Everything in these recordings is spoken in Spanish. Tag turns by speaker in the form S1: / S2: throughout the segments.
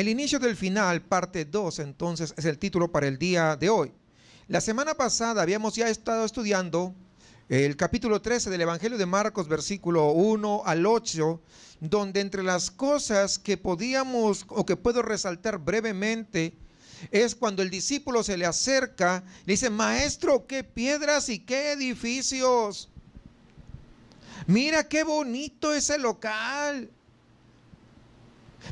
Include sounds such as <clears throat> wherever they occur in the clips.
S1: El inicio del final, parte 2, entonces es el título para el día de hoy. La semana pasada habíamos ya estado estudiando el capítulo 13 del Evangelio de Marcos, versículo 1 al 8, donde entre las cosas que podíamos o que puedo resaltar brevemente es cuando el discípulo se le acerca, le dice, maestro, qué piedras y qué edificios. Mira qué bonito es el local.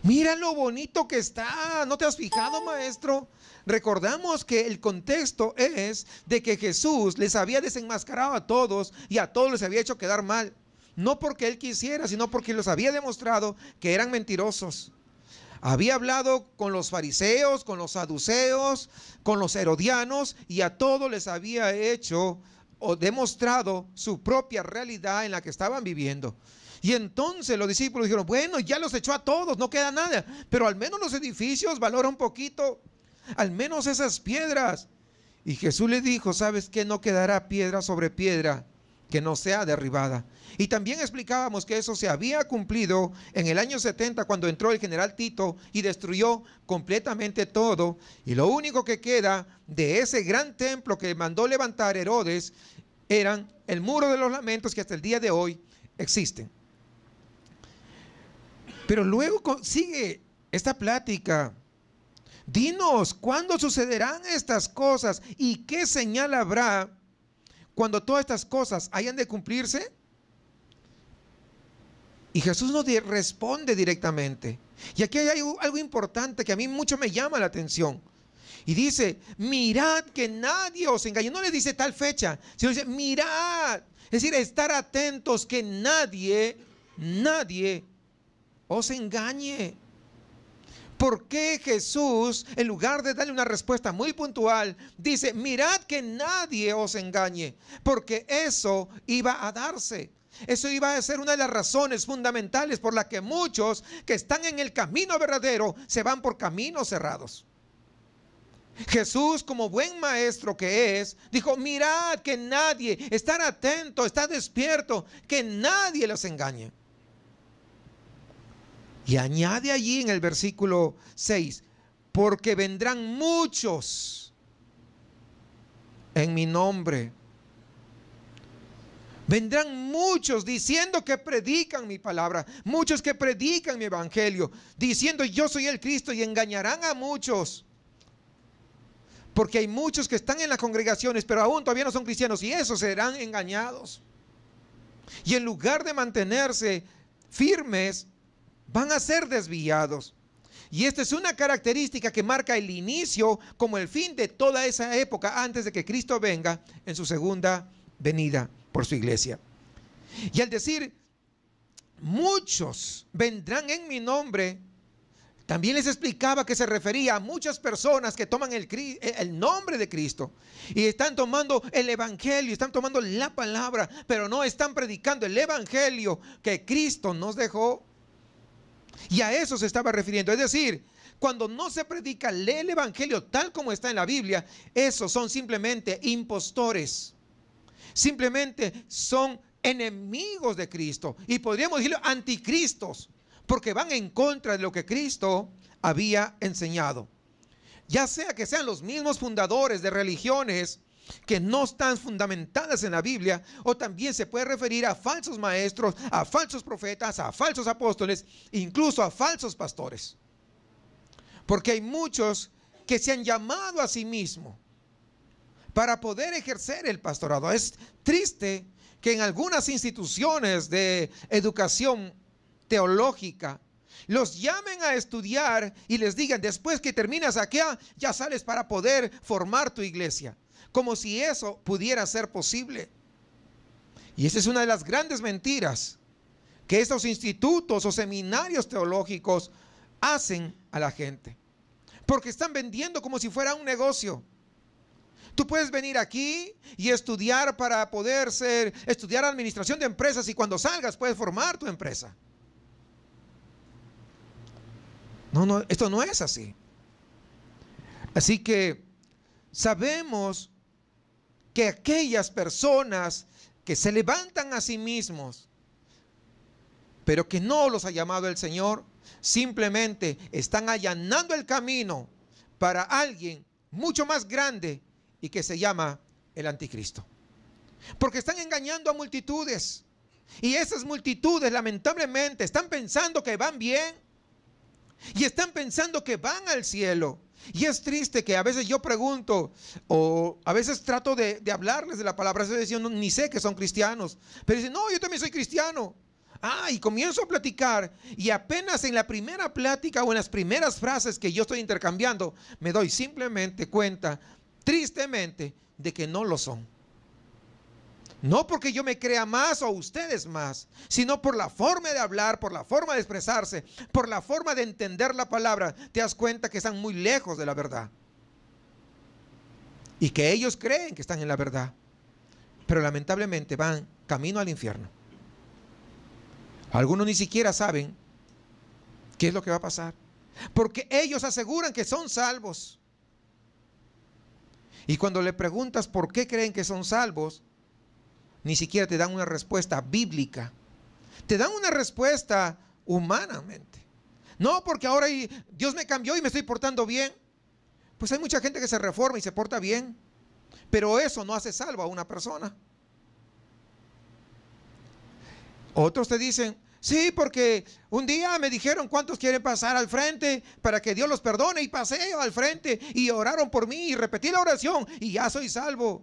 S1: Mira lo bonito que está. ¿No te has fijado, maestro? Recordamos que el contexto es de que Jesús les había desenmascarado a todos y a todos les había hecho quedar mal. No porque él quisiera, sino porque los había demostrado que eran mentirosos. Había hablado con los fariseos, con los saduceos, con los herodianos y a todos les había hecho o demostrado su propia realidad en la que estaban viviendo. Y entonces los discípulos dijeron, bueno, ya los echó a todos, no queda nada, pero al menos los edificios valora un poquito, al menos esas piedras. Y Jesús le dijo, ¿sabes que No quedará piedra sobre piedra que no sea derribada. Y también explicábamos que eso se había cumplido en el año 70 cuando entró el general Tito y destruyó completamente todo. Y lo único que queda de ese gran templo que mandó levantar Herodes eran el muro de los lamentos que hasta el día de hoy existen. Pero luego sigue esta plática. Dinos, ¿cuándo sucederán estas cosas? ¿Y qué señal habrá cuando todas estas cosas hayan de cumplirse? Y Jesús nos responde directamente. Y aquí hay algo importante que a mí mucho me llama la atención. Y dice, mirad que nadie os engañe. No le dice tal fecha, sino dice, mirad. Es decir, estar atentos que nadie, nadie os engañe. ¿Por qué Jesús, en lugar de darle una respuesta muy puntual, dice, mirad que nadie os engañe? Porque eso iba a darse. Eso iba a ser una de las razones fundamentales por las que muchos que están en el camino verdadero se van por caminos cerrados. Jesús, como buen maestro que es, dijo, mirad que nadie, estar atento, estar despierto, que nadie los engañe. Y añade allí en el versículo 6, porque vendrán muchos en mi nombre. Vendrán muchos diciendo que predican mi palabra, muchos que predican mi evangelio, diciendo yo soy el Cristo y engañarán a muchos. Porque hay muchos que están en las congregaciones, pero aún todavía no son cristianos y esos serán engañados. Y en lugar de mantenerse firmes, van a ser desviados. Y esta es una característica que marca el inicio como el fin de toda esa época antes de que Cristo venga en su segunda venida por su iglesia. Y al decir, muchos vendrán en mi nombre, también les explicaba que se refería a muchas personas que toman el, eh, el, nombre de Cristo y están tomando el Evangelio, están tomando la palabra, pero no están predicando el Evangelio que Cristo nos dejó y a eso se estaba refiriendo. Es decir, cuando no se predica lee el Evangelio tal como está en la Biblia, esos son simplemente impostores. Simplemente son enemigos de Cristo. Y podríamos decirlo anticristos, porque van en contra de lo que Cristo había enseñado. Ya sea que sean los mismos fundadores de religiones que no están fundamentadas en la Biblia, o también se puede referir a falsos maestros, a falsos profetas, a falsos apóstoles, incluso a falsos pastores. Porque hay muchos que se han llamado a sí mismos para poder ejercer el pastorado. Es triste que en algunas instituciones de educación teológica los llamen a estudiar y les digan, después que terminas aquí, ya sales para poder formar tu iglesia como si eso pudiera ser posible. Y esa es una de las grandes mentiras que estos institutos o seminarios teológicos hacen a la gente. Porque están vendiendo como si fuera un negocio. Tú puedes venir aquí y estudiar para poder ser, estudiar administración de empresas y cuando salgas puedes formar tu empresa. No, no, esto no es así. Así que sabemos que aquellas personas que se levantan a sí mismos, pero que no los ha llamado el Señor, simplemente están allanando el camino para alguien mucho más grande y que se llama el anticristo. Porque están engañando a multitudes. Y esas multitudes lamentablemente están pensando que van bien y están pensando que van al cielo. Y es triste que a veces yo pregunto o a veces trato de, hablarles de la palabra, yo ni sé que son cristianos, pero dicen, no, yo también soy cristiano. Ah, y comienzo a platicar y apenas en la primera plática o en las primeras frases que yo estoy intercambiando, me doy simplemente cuenta, tristemente, de que no lo son. No porque yo me crea más o ustedes más, sino por la forma de hablar, por la forma de expresarse, por la forma de entender la palabra, te das cuenta que están muy lejos de la verdad. Y que ellos creen que están en la verdad, pero lamentablemente van camino al infierno. Algunos ni siquiera saben qué es lo que va a pasar, porque ellos aseguran que son salvos. Y cuando le preguntas por qué creen que son salvos, ni siquiera te dan una respuesta bíblica. Te dan una respuesta humanamente. No, porque ahora Dios me cambió y me estoy portando bien. Pues hay mucha gente que se reforma y se porta bien. Pero eso no hace salvo a una persona. Otros te dicen, sí, porque un día me dijeron cuántos quieren pasar al frente para que Dios los perdone y pasé al frente y oraron por mí y repetí la oración y ya soy salvo.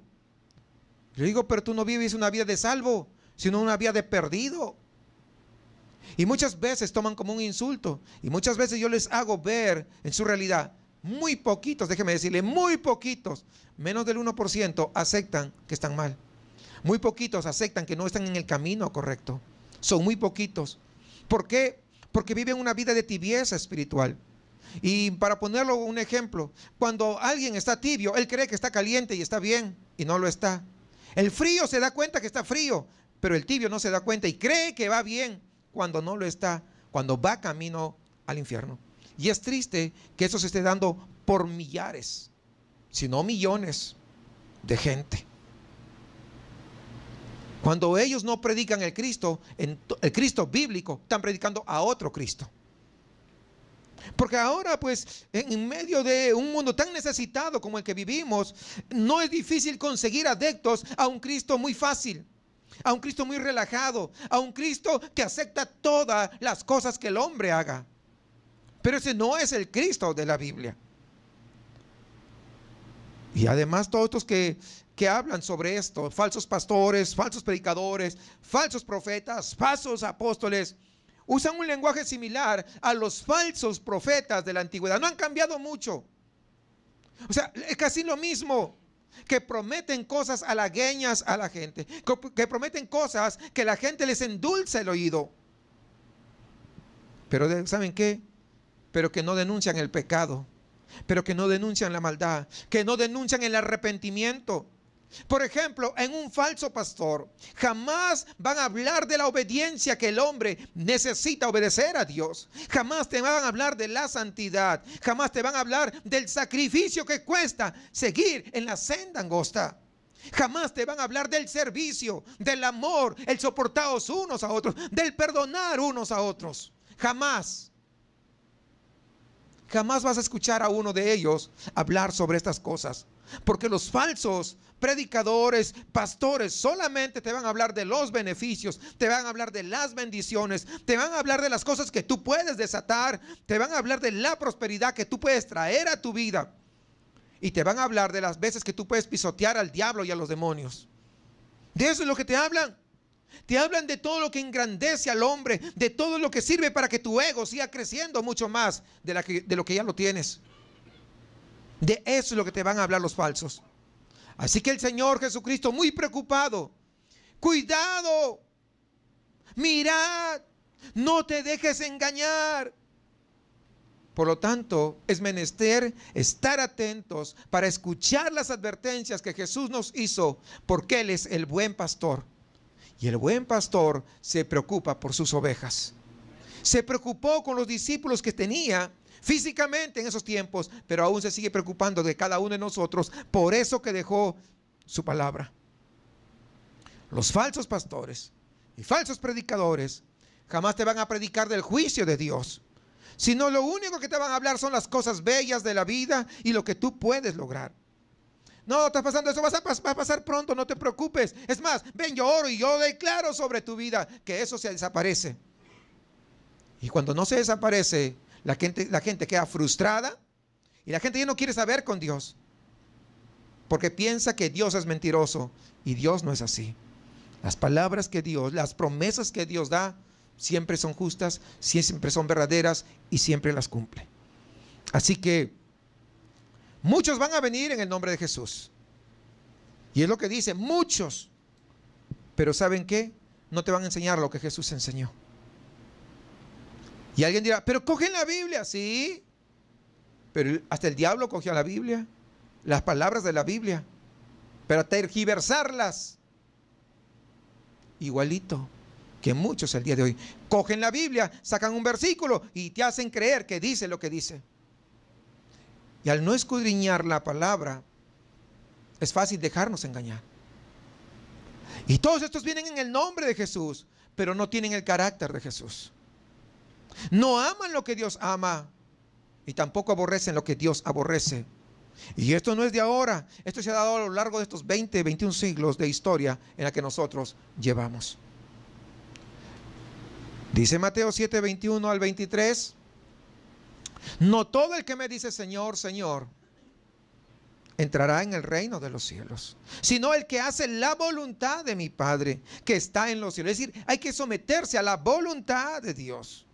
S1: Yo digo, pero tú no vives una vida de salvo, sino una vida de perdido. Y muchas veces toman como un insulto. Y muchas veces yo les hago ver en su realidad, muy poquitos, déjeme decirle, muy poquitos, menos del 1% aceptan que están mal. Muy poquitos aceptan que no están en el camino correcto. Son muy poquitos. ¿Por qué? Porque viven una vida de tibieza espiritual. Y para ponerlo un ejemplo, cuando alguien está tibio, él cree que está caliente y está bien y no lo está. El frío se da cuenta que está frío, pero el tibio no se da cuenta y cree que va bien cuando no lo está, cuando va camino al infierno. Y es triste que eso se esté dando por millares, si no millones de gente. Cuando ellos no predican el Cristo, el Cristo bíblico, están predicando a otro Cristo. Porque ahora pues en medio de un mundo tan necesitado como el que vivimos, no es difícil conseguir adeptos a un Cristo muy fácil a un Cristo muy relajado, a un Cristo que acepta todas las cosas que el hombre haga. Pero ese no es el Cristo de la Biblia. Y además todos los que, que hablan sobre esto, falsos pastores, falsos predicadores, falsos profetas, falsos apóstoles, usan un lenguaje similar a los falsos profetas de la antigüedad. No han cambiado mucho. O sea, es casi lo mismo que prometen cosas halagueñas a la gente, que prometen cosas que la gente les endulce el oído. Pero ¿saben qué? Pero que no denuncian el pecado, pero que no denuncian la maldad, que no denuncian el arrepentimiento, por ejemplo, en un falso pastor, jamás van a hablar de la obediencia que el hombre necesita obedecer a Dios. Jamás te van a hablar de la santidad. Jamás te van a hablar del sacrificio que cuesta seguir en la senda angosta. Jamás te van a hablar del servicio, del amor, el soportados unos a otros, del perdonar unos a otros. Jamás. Jamás vas a escuchar a uno de ellos hablar sobre estas cosas. Porque los falsos predicadores, pastores, solamente te van a hablar de los beneficios, te van a hablar de las bendiciones, te van a hablar de las cosas que tú puedes desatar, te van a hablar de la prosperidad que tú puedes traer a tu vida. Y te van a hablar de las veces que tú puedes pisotear al diablo y a los demonios. De eso es lo que te hablan. Te hablan de todo lo que engrandece al hombre, de todo lo que sirve para que tu ego siga creciendo mucho más de, de lo que ya lo tienes. De eso es lo que te van a hablar los falsos. Así que el Señor Jesucristo, muy preocupado, cuidado, mirad, no te dejes engañar. Por lo tanto, es menester estar atentos para escuchar las advertencias que Jesús nos hizo, porque Él es el buen pastor. Y el buen pastor se preocupa por sus ovejas. Se preocupó con los discípulos que tenía físicamente en esos tiempos, pero aún se sigue preocupando de cada uno de nosotros por eso que dejó su palabra. Los falsos pastores y falsos predicadores jamás te van a predicar del juicio de Dios, sino lo único que te van a hablar son las cosas bellas de la vida y lo que tú puedes lograr. No, estás pasando eso, vas a, a, pasar pronto, no te preocupes. Es más, ven, yo oro y yo declaro sobre tu vida que eso se desaparece. Y cuando no se desaparece, la gente, la gente queda frustrada y la gente ya no quiere saber con Dios. Porque piensa que Dios es mentiroso y Dios no es así. Las palabras que Dios, las promesas que Dios da, siempre son justas, siempre son verdaderas y siempre las cumple. Así que muchos van a venir en el nombre de Jesús. Y es lo que dice, muchos. Pero ¿saben qué? No te van a enseñar lo que Jesús enseñó. Y alguien dirá, pero cogen la Biblia, sí. Pero hasta el diablo cogió la Biblia, las palabras de la Biblia, para tergiversarlas. Igualito que muchos el día de hoy cogen la Biblia, sacan un versículo y te hacen creer que dice lo que dice. Y al no escudriñar la palabra, es fácil dejarnos engañar. Y todos estos vienen en el nombre de Jesús, pero no tienen el carácter de Jesús. No aman lo que Dios ama y tampoco aborrecen lo que Dios aborrece. Y esto no es de ahora, esto se ha dado a lo largo de estos 20, 21 siglos de historia en la que nosotros llevamos. Dice Mateo 7, 21 al 23, no todo el que me dice Señor, Señor, entrará en el reino de los cielos, sino el que hace la voluntad de mi Padre que está en los cielos. Es decir, hay que someterse a la voluntad de Dios.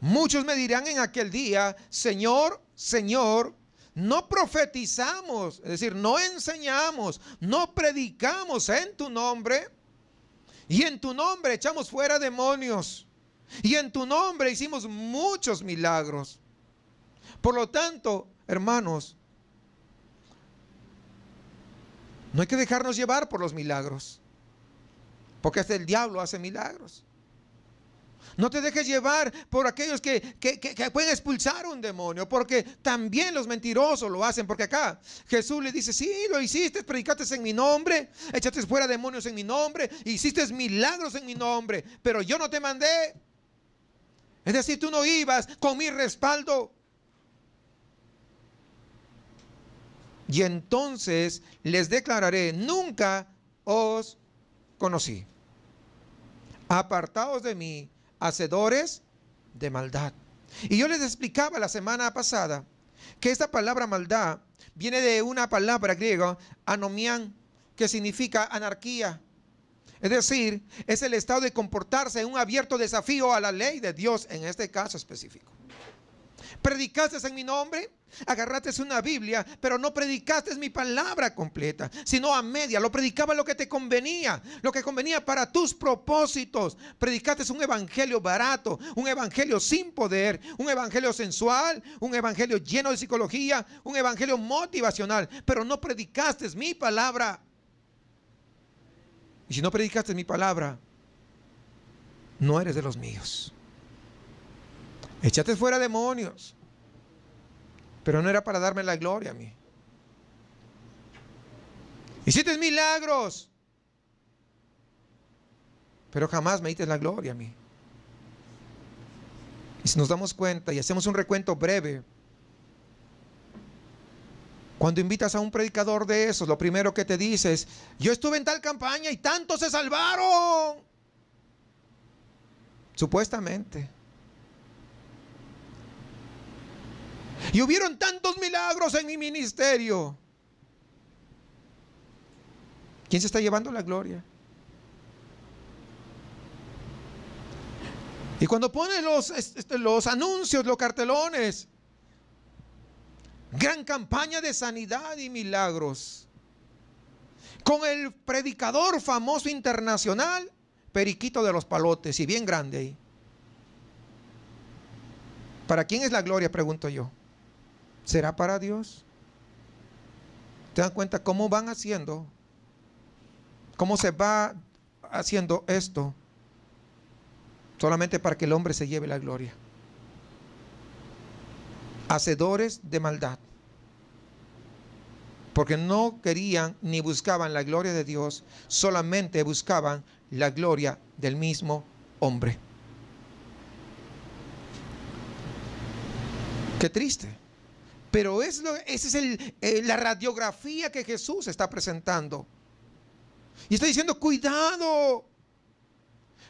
S1: Muchos me dirán en aquel día, Señor, Señor, no profetizamos, es decir, no enseñamos, no predicamos en tu nombre. Y en tu nombre echamos fuera demonios. Y en tu nombre hicimos muchos milagros. Por lo tanto, hermanos, no hay que dejarnos llevar por los milagros. Porque hasta el diablo hace milagros. No te dejes llevar por aquellos que, pueden expulsar un demonio, porque también los mentirosos lo hacen, porque acá Jesús le dice, sí, lo hiciste, predicaste en mi nombre, echaste fuera demonios en mi nombre, hiciste milagros en mi nombre, pero yo no te mandé. Es decir, tú no ibas con mi respaldo. Y entonces les declararé, nunca os conocí. Apartaos de mí, hacedores de maldad. Y yo les explicaba la semana pasada que esta palabra maldad viene de una palabra griega, anomian, que significa anarquía. Es decir, es el estado de comportarse en un abierto desafío a la ley de Dios en este caso específico. Predicaste en mi nombre, agarraste una Biblia, pero no predicaste mi palabra completa, sino a media. Lo predicaba lo que te convenía, lo que convenía para tus propósitos. Predicaste un evangelio barato, un evangelio sin poder, un evangelio sensual, un evangelio lleno de psicología, un evangelio motivacional, pero no predicaste mi palabra. Y si no predicaste mi palabra, no eres de los míos. Echate fuera demonios. Pero no era para darme la gloria a mí. Hiciste milagros. Pero jamás me dices la gloria a mí. Y si nos damos cuenta y hacemos un recuento breve, cuando invitas a un predicador de esos, lo primero que te dice es yo estuve en tal campaña y tantos se salvaron. Supuestamente. Y hubieron tantos milagros en mi ministerio. ¿Quién se está llevando la gloria? Y cuando ponen los, este, los anuncios, los cartelones, gran campaña de sanidad y milagros, con el predicador famoso internacional, Periquito de los Palotes, y bien grande ahí. ¿Para quién es la gloria? Pregunto yo será para Dios. ¿Te dan cuenta cómo van haciendo? ¿Cómo se va haciendo esto? Solamente para que el hombre se lleve la gloria. Hacedores de maldad. Porque no querían ni buscaban la gloria de Dios, solamente buscaban la gloria del mismo hombre. Qué triste. Pero esa es eh, la radiografía que Jesús está presentando. Y está diciendo, cuidado,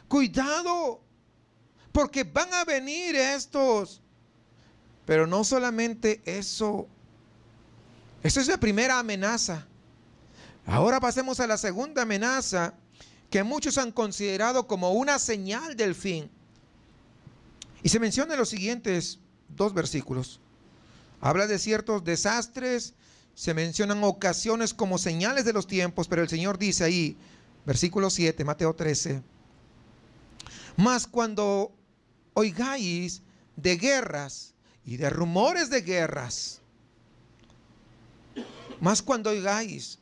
S1: cuidado, porque van a venir estos. Pero no solamente eso, esa es la primera amenaza. Ahora pasemos a la segunda amenaza que muchos han considerado como una señal del fin. Y se menciona en los siguientes dos versículos. Habla de ciertos desastres, se mencionan ocasiones como señales de los tiempos, pero el Señor dice ahí, versículo 7, Mateo 13, mas cuando oigáis de guerras y de rumores de guerras, más cuando oigáis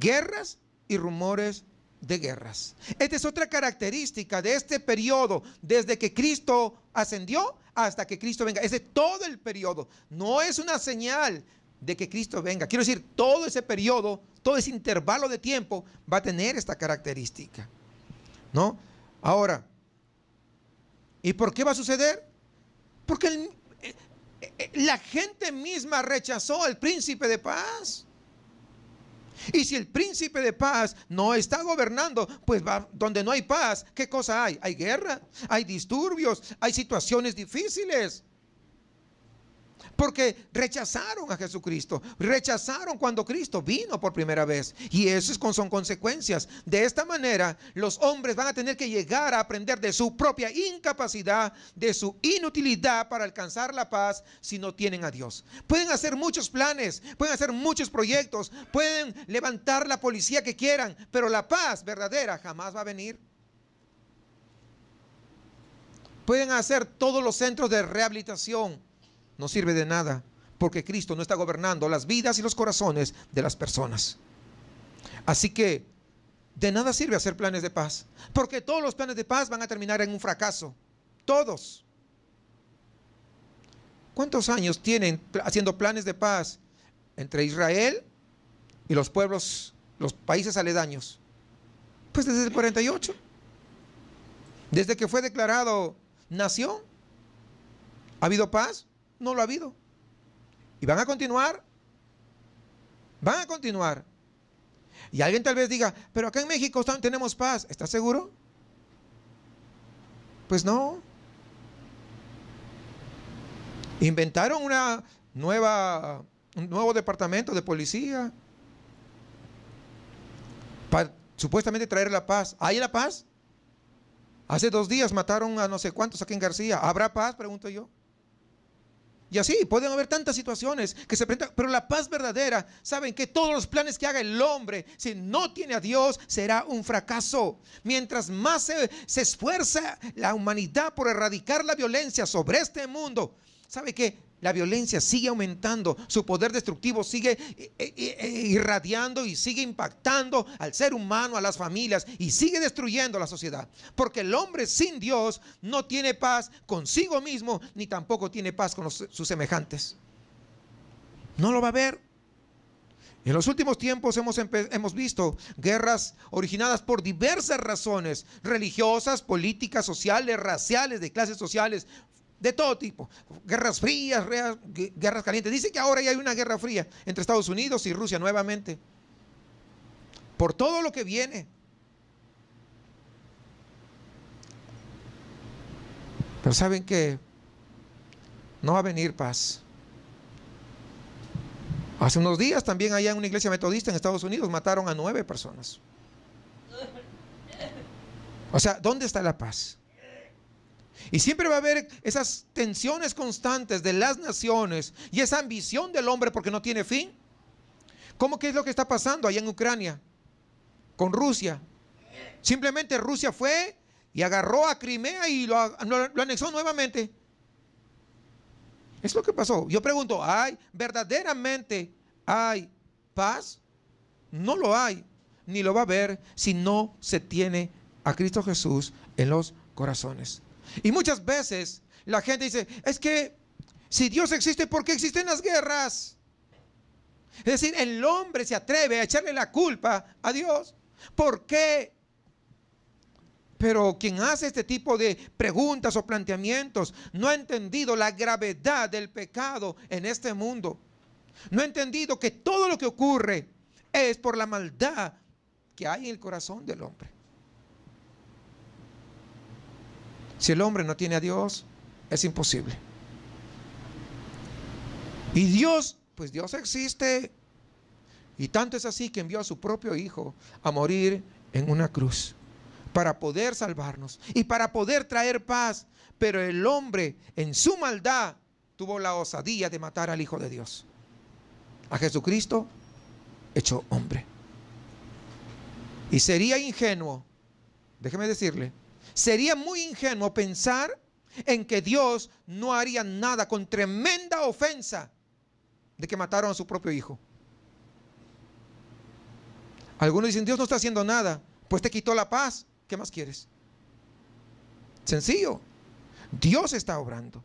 S1: guerras y rumores de guerras. Esta es otra característica de este periodo, desde que Cristo ascendió hasta que Cristo venga. Ese de todo el periodo. No es una señal de que Cristo venga. Quiero decir, todo ese periodo, todo ese intervalo de tiempo va a tener esta característica. ¿No? Ahora, ¿y por qué va a suceder? Porque eh, eh, la gente misma rechazó al príncipe de paz. Y si el príncipe de paz no está gobernando, pues va, donde no hay paz, ¿qué cosa hay? Hay guerra, hay disturbios, hay situaciones difíciles. Porque rechazaron a Jesucristo, rechazaron cuando Cristo vino por primera vez. Y eso son consecuencias. De esta manera, los hombres van a tener que llegar a aprender de su propia incapacidad, de su inutilidad para alcanzar la paz si no tienen a Dios. Pueden hacer muchos planes, pueden hacer muchos proyectos, pueden levantar la policía que quieran, pero la paz verdadera jamás va a venir. Pueden hacer todos los centros de rehabilitación no sirve de nada, porque Cristo no está gobernando las vidas y los corazones de las personas. Así que de nada sirve hacer planes de paz, porque todos los planes de paz van a terminar en un fracaso. Todos. ¿Cuántos años tienen haciendo planes de paz entre Israel y los pueblos, los países aledaños? Pues desde el 48. Desde que fue declarado nación, ¿ha habido paz? no lo ha habido. Y van a continuar. Van a continuar. Y alguien tal vez diga, pero acá en México tenemos paz. ¿Estás seguro? Pues no. Inventaron una nueva, un nuevo departamento de policía para supuestamente traer la paz. ¿Hay la paz? Hace dos días mataron a no sé cuántos aquí en García. ¿Habrá paz? Pregunto yo. Y así pueden haber tantas situaciones que se presentan, pero la paz verdadera, saben que todos los planes que haga el hombre, si no tiene a Dios, será un fracaso. Mientras más se, esfuerza la humanidad por erradicar la violencia sobre este mundo, sabe que la violencia sigue aumentando, su poder destructivo sigue eh, eh, eh, irradiando y sigue impactando al ser humano, a las familias y sigue destruyendo la sociedad. Porque el hombre sin Dios no tiene paz consigo mismo ni tampoco tiene paz con sus semejantes. No lo va a ver. En los últimos tiempos hemos, hemos, visto guerras originadas por diversas razones, religiosas, políticas, sociales, raciales, de clases sociales, de todo tipo, guerras frías, guerras calientes. Dice que ahora ya hay una guerra fría entre Estados Unidos y Rusia nuevamente, por todo lo que viene. Pero saben que no va a venir paz. Hace unos días también allá en una iglesia metodista en Estados Unidos mataron a nueve personas. O sea, ¿dónde está la paz? Y siempre va a haber esas tensiones constantes de las naciones y esa ambición del hombre porque no tiene fin. ¿Cómo que es lo que está pasando allá en Ucrania? Con Rusia. Simplemente Rusia fue y agarró a Crimea y lo, anexó nuevamente. Es lo que pasó. Yo pregunto, ¿hay verdaderamente hay paz? No lo hay, ni lo va a haber si no se tiene a Cristo Jesús en los corazones. Y muchas veces la gente dice, es que si Dios existe, ¿por qué existen las guerras? Es decir, el hombre se atreve a echarle la culpa a Dios. ¿Por qué? Pero quien hace este tipo de preguntas o planteamientos no ha entendido la gravedad del pecado en este mundo. No ha entendido que todo lo que ocurre es por la maldad que hay en el corazón del hombre. Si el hombre no tiene a Dios, es imposible. Y Dios, pues Dios existe. Y tanto es así que envió a su propio Hijo a morir en una cruz para poder salvarnos y para poder traer paz. Pero el hombre en su maldad tuvo la osadía de matar al Hijo de Dios, a Jesucristo hecho hombre. Y sería ingenuo, déjeme decirle, Sería muy ingenuo pensar en que Dios no haría nada con tremenda ofensa de que mataron a su propio hijo. Algunos dicen, Dios no está haciendo nada, pues te quitó la paz, ¿qué más quieres? Sencillo, Dios está obrando.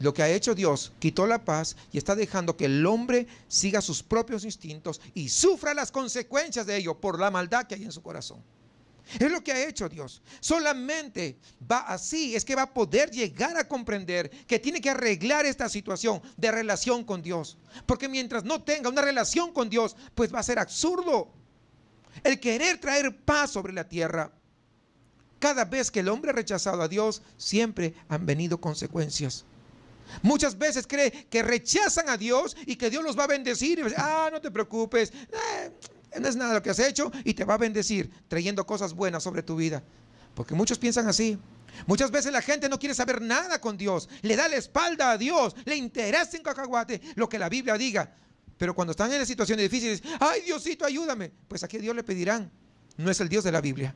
S1: Lo que ha hecho Dios, quitó la paz y está dejando que el hombre siga sus propios instintos y sufra las consecuencias de ello por la maldad que hay en su corazón. Es lo que ha hecho Dios. Solamente va así, es que va a poder llegar a comprender que tiene que arreglar esta situación de relación con Dios. Porque mientras no tenga una relación con Dios, pues va a ser absurdo el querer traer paz sobre la tierra. Cada vez que el hombre ha rechazado a Dios, siempre han venido consecuencias. Muchas veces cree que rechazan a Dios y que Dios los va a bendecir. ah, no te preocupes. Eh, no es nada lo que has hecho y te va a bendecir trayendo cosas buenas sobre tu vida. Porque muchos piensan así. Muchas veces la gente no quiere saber nada con Dios, le da la espalda a Dios, le interesa en cacahuate lo que la Biblia diga. Pero cuando están en situaciones difíciles, ay Diosito, ayúdame. Pues a qué Dios le pedirán. No es el Dios de la Biblia.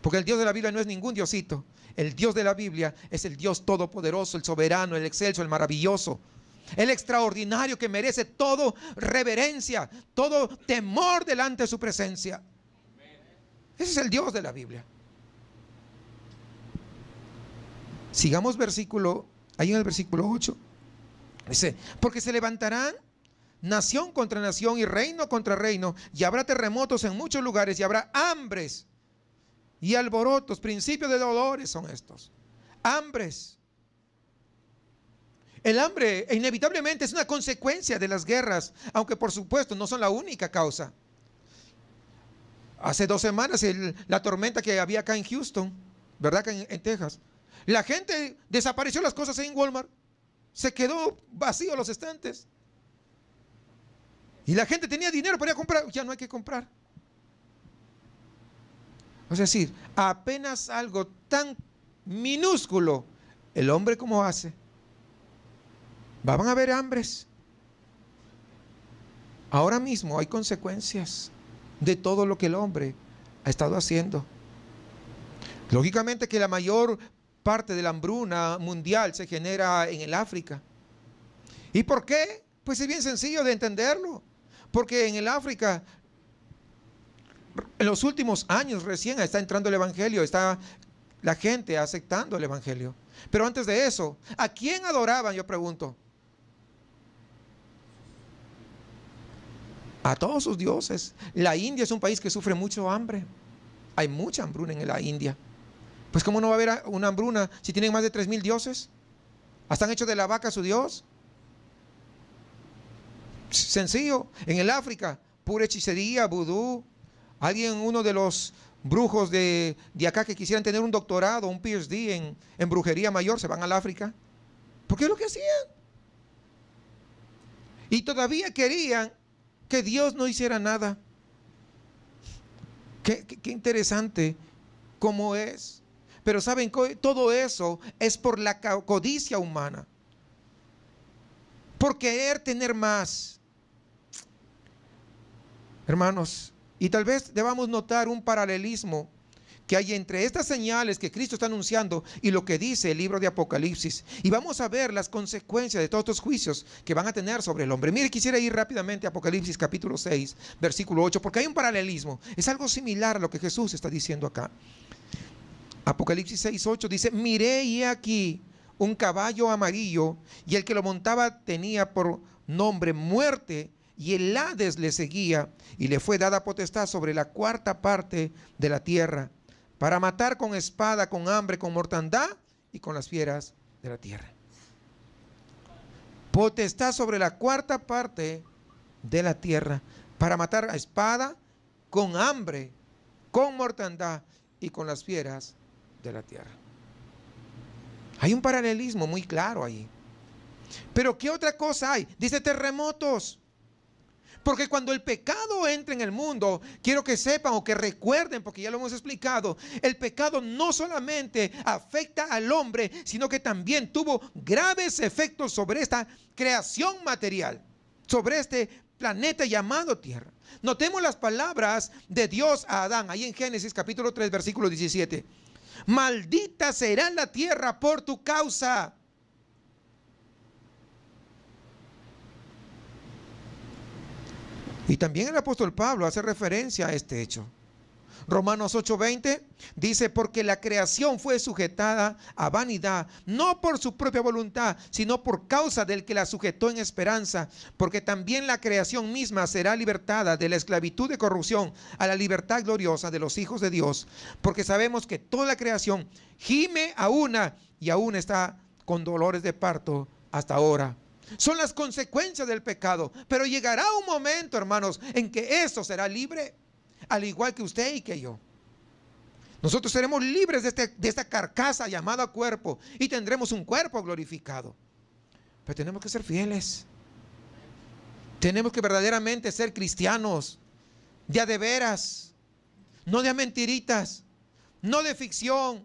S1: Porque el Dios de la Biblia no es ningún Diosito. El Dios de la Biblia es el Dios todopoderoso, el soberano, el excelso, el maravilloso el extraordinario que merece todo reverencia, todo temor delante de su presencia. Ese es el Dios de la Biblia. Sigamos versículo, ahí en el versículo 8. Dice, porque se levantarán nación contra nación y reino contra reino, y habrá terremotos en muchos lugares, y habrá hambres y alborotos, principios de dolores son estos. Hambres el hambre inevitablemente es una consecuencia de las guerras, aunque por supuesto no son la única causa. Hace dos semanas la tormenta que había acá en Houston, ¿verdad? Acá en, Texas. La gente desapareció las cosas en Walmart. Se quedó vacío los estantes. Y la gente tenía dinero para ir a comprar. Ya no hay que comprar. Es decir, apenas algo tan minúsculo, el hombre como hace, Van a haber hambres. Ahora mismo hay consecuencias de todo lo que el hombre ha estado haciendo. Lógicamente que la mayor parte de la hambruna mundial se genera en el África. ¿Y por qué? Pues es bien sencillo de entenderlo. Porque en el África, en los últimos años recién está entrando el Evangelio, está la gente aceptando el Evangelio. Pero antes de eso, ¿a quién adoraban? Yo pregunto. a todos sus dioses. La India es un país que sufre mucho hambre. Hay mucha hambruna en la India. Pues ¿cómo no va a haber una hambruna si tienen más de 3.000 dioses? ¿Hasta han hecho de la vaca su dios? Sencillo. En el África, pura hechicería, vudú. Alguien, uno de los brujos de, acá que quisieran tener un doctorado, un PhD en, en brujería mayor, se van al África. ¿Por qué es lo que hacían? Y todavía querían que Dios no hiciera nada. Qué, interesante como es. Pero saben, todo eso es por la codicia humana. Por querer tener más. Hermanos, y tal vez debamos notar un paralelismo que hay entre estas señales que Cristo está anunciando y lo que dice el libro de Apocalipsis. Y vamos a ver las consecuencias de todos estos juicios que van a tener sobre el hombre. Mire, quisiera ir rápidamente a Apocalipsis capítulo 6, versículo 8, porque hay un paralelismo. Es algo similar a lo que Jesús está diciendo acá. Apocalipsis 6, 8 dice, miré y aquí un caballo amarillo y el que lo montaba tenía por nombre muerte y el Hades le seguía y le fue dada potestad sobre la cuarta parte de la tierra para matar con espada, con hambre, con mortandad y con las fieras de la tierra. Potestad sobre la cuarta parte de la tierra, para matar a espada, con hambre, con mortandad y con las fieras de la tierra. Hay un paralelismo muy claro ahí. Pero ¿qué otra cosa hay? Dice terremotos. Porque cuando el pecado entra en el mundo, quiero que sepan o que recuerden, porque ya lo hemos explicado, el pecado no solamente afecta al hombre, sino que también tuvo graves efectos sobre esta creación material, sobre este planeta llamado tierra. Notemos las palabras de Dios a Adán, ahí en Génesis capítulo 3, versículo 17. Maldita será la tierra por tu causa. Y también el apóstol Pablo hace referencia a este hecho. Romanos 8:20 dice, porque la creación fue sujetada a vanidad, no por su propia voluntad, sino por causa del que la sujetó en esperanza, porque también la creación misma será libertada de la esclavitud de corrupción a la libertad gloriosa de los hijos de Dios, porque sabemos que toda la creación gime a una y aún está con dolores de parto hasta ahora son las consecuencias del pecado. Pero llegará un momento, hermanos, en que eso será libre, al igual que usted y que yo. Nosotros seremos libres este, de, esta carcasa llamada cuerpo y tendremos un cuerpo glorificado. Pero tenemos que ser fieles. Tenemos que verdaderamente ser cristianos, de de veras, no de mentiritas, no de ficción,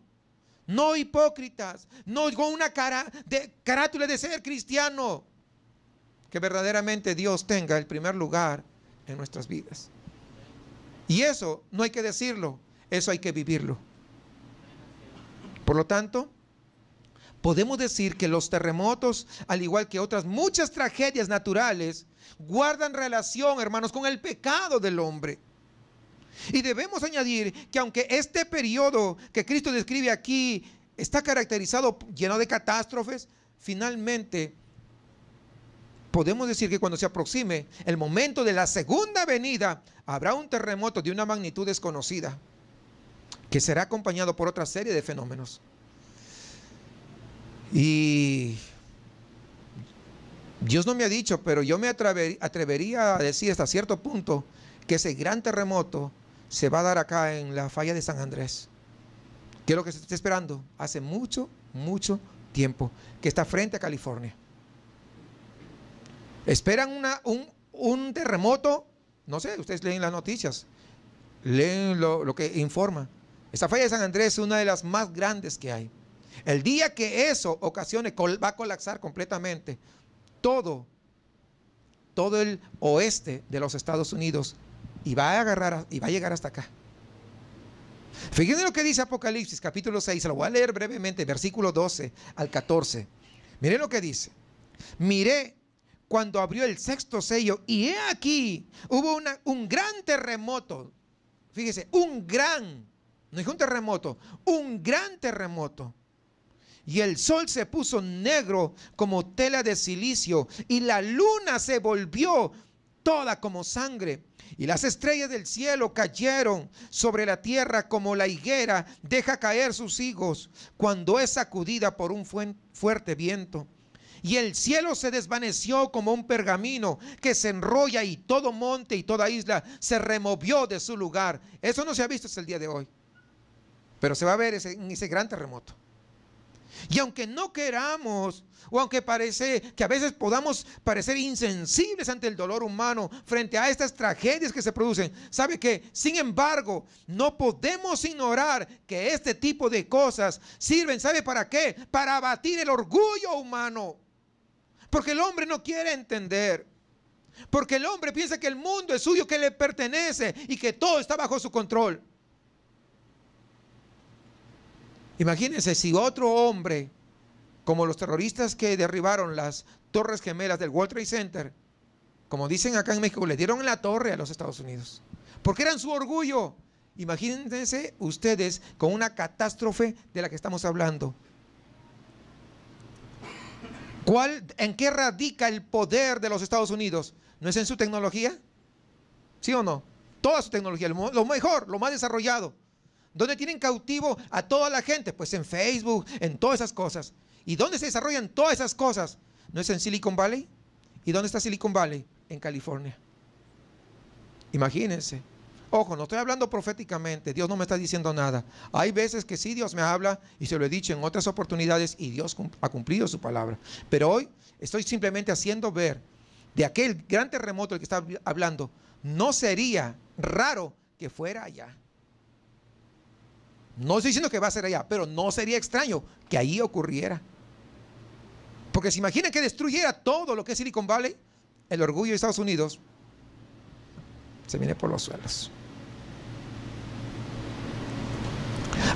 S1: no hipócritas, no con una cara de carátula de ser cristiano, que verdaderamente Dios tenga el primer lugar en nuestras vidas. Y eso no hay que decirlo, eso hay que vivirlo. Por lo tanto, podemos decir que los terremotos, al igual que otras muchas tragedias naturales, guardan relación, hermanos, con el pecado del hombre. Y debemos añadir que aunque este periodo que Cristo describe aquí está caracterizado lleno de catástrofes, finalmente podemos decir que cuando se aproxime el momento de la segunda venida, habrá un terremoto de una magnitud desconocida, que será acompañado por otra serie de fenómenos. Y Dios no me ha dicho, pero yo me atrevería a decir hasta cierto punto que ese gran terremoto se va a dar acá en la falla de San Andrés. Que es lo que se está esperando hace mucho, mucho tiempo, que está frente a California. Esperan un, terremoto, no sé, ustedes leen las noticias, leen lo, que informa. Esta falla de San Andrés es una de las más grandes que hay. El día que eso ocasione, va a colapsar completamente todo, todo el oeste de los Estados Unidos y va a agarrar y va a llegar hasta acá. Fíjense lo que dice Apocalipsis, capítulo 6, lo voy a leer brevemente, versículo 12 al 14. Miren lo que dice. Miré cuando abrió el sexto sello, y he aquí, hubo un gran terremoto. Fíjese, un gran, no es un terremoto, un gran terremoto. Y el sol se puso negro como tela de silicio, y la luna se volvió toda como sangre. Y las estrellas del cielo cayeron sobre la tierra como la higuera deja caer sus higos cuando es sacudida por un fuerte viento y el cielo se desvaneció como un pergamino que se enrolla y todo monte y toda isla se removió de su lugar. Eso no se ha visto hasta el día de hoy, pero se va a ver en ese gran terremoto. Y aunque no queramos, o aunque parece que a veces podamos parecer insensibles ante el dolor humano frente a estas tragedias que se producen, sabe que, sin embargo, no podemos ignorar que este tipo de cosas sirven, ¿sabe para qué? Para abatir el orgullo humano. Porque el hombre no quiere entender. Porque el hombre piensa que el mundo es suyo, que le pertenece y que todo está bajo su control. Imagínense si otro hombre, como los terroristas que derribaron las torres gemelas del World Trade Center, como dicen acá en México, le dieron la torre a los Estados Unidos, porque eran su orgullo. Imagínense ustedes con una catástrofe de la que estamos hablando. ¿Cuál, ¿En qué radica el poder de los Estados Unidos? ¿No es en su tecnología? ¿Sí o no? Toda su tecnología, lo mejor, lo más desarrollado. ¿Dónde tienen cautivo a toda la gente? Pues en Facebook, en todas esas cosas. ¿Y dónde se desarrollan todas esas cosas? ¿No es en Silicon Valley? ¿Y dónde está Silicon Valley? En California. Imagínense. Ojo, no estoy hablando proféticamente, Dios no me está diciendo nada. Hay veces que sí Dios me habla y se lo he dicho en otras oportunidades y Dios ha cumplido su palabra. Pero hoy estoy simplemente haciendo ver de aquel gran terremoto del que está hablando, no sería raro que fuera allá. No estoy diciendo que va a ser allá, pero no sería extraño que ahí ocurriera. Porque se imagina que destruyera todo lo que es Silicon Valley, el orgullo de Estados Unidos se viene por los suelos.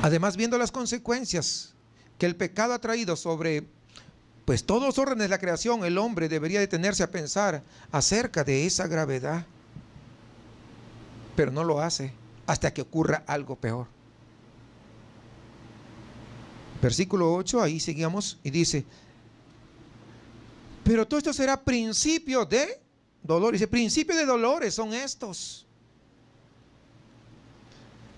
S1: Además, viendo las consecuencias que el pecado ha traído sobre pues todos los órdenes de la creación, el hombre debería detenerse a pensar acerca de esa gravedad. Pero no lo hace hasta que ocurra algo peor. Versículo 8, ahí seguimos y dice, pero todo esto será principio de dolor. Dice, principio de dolores son estos.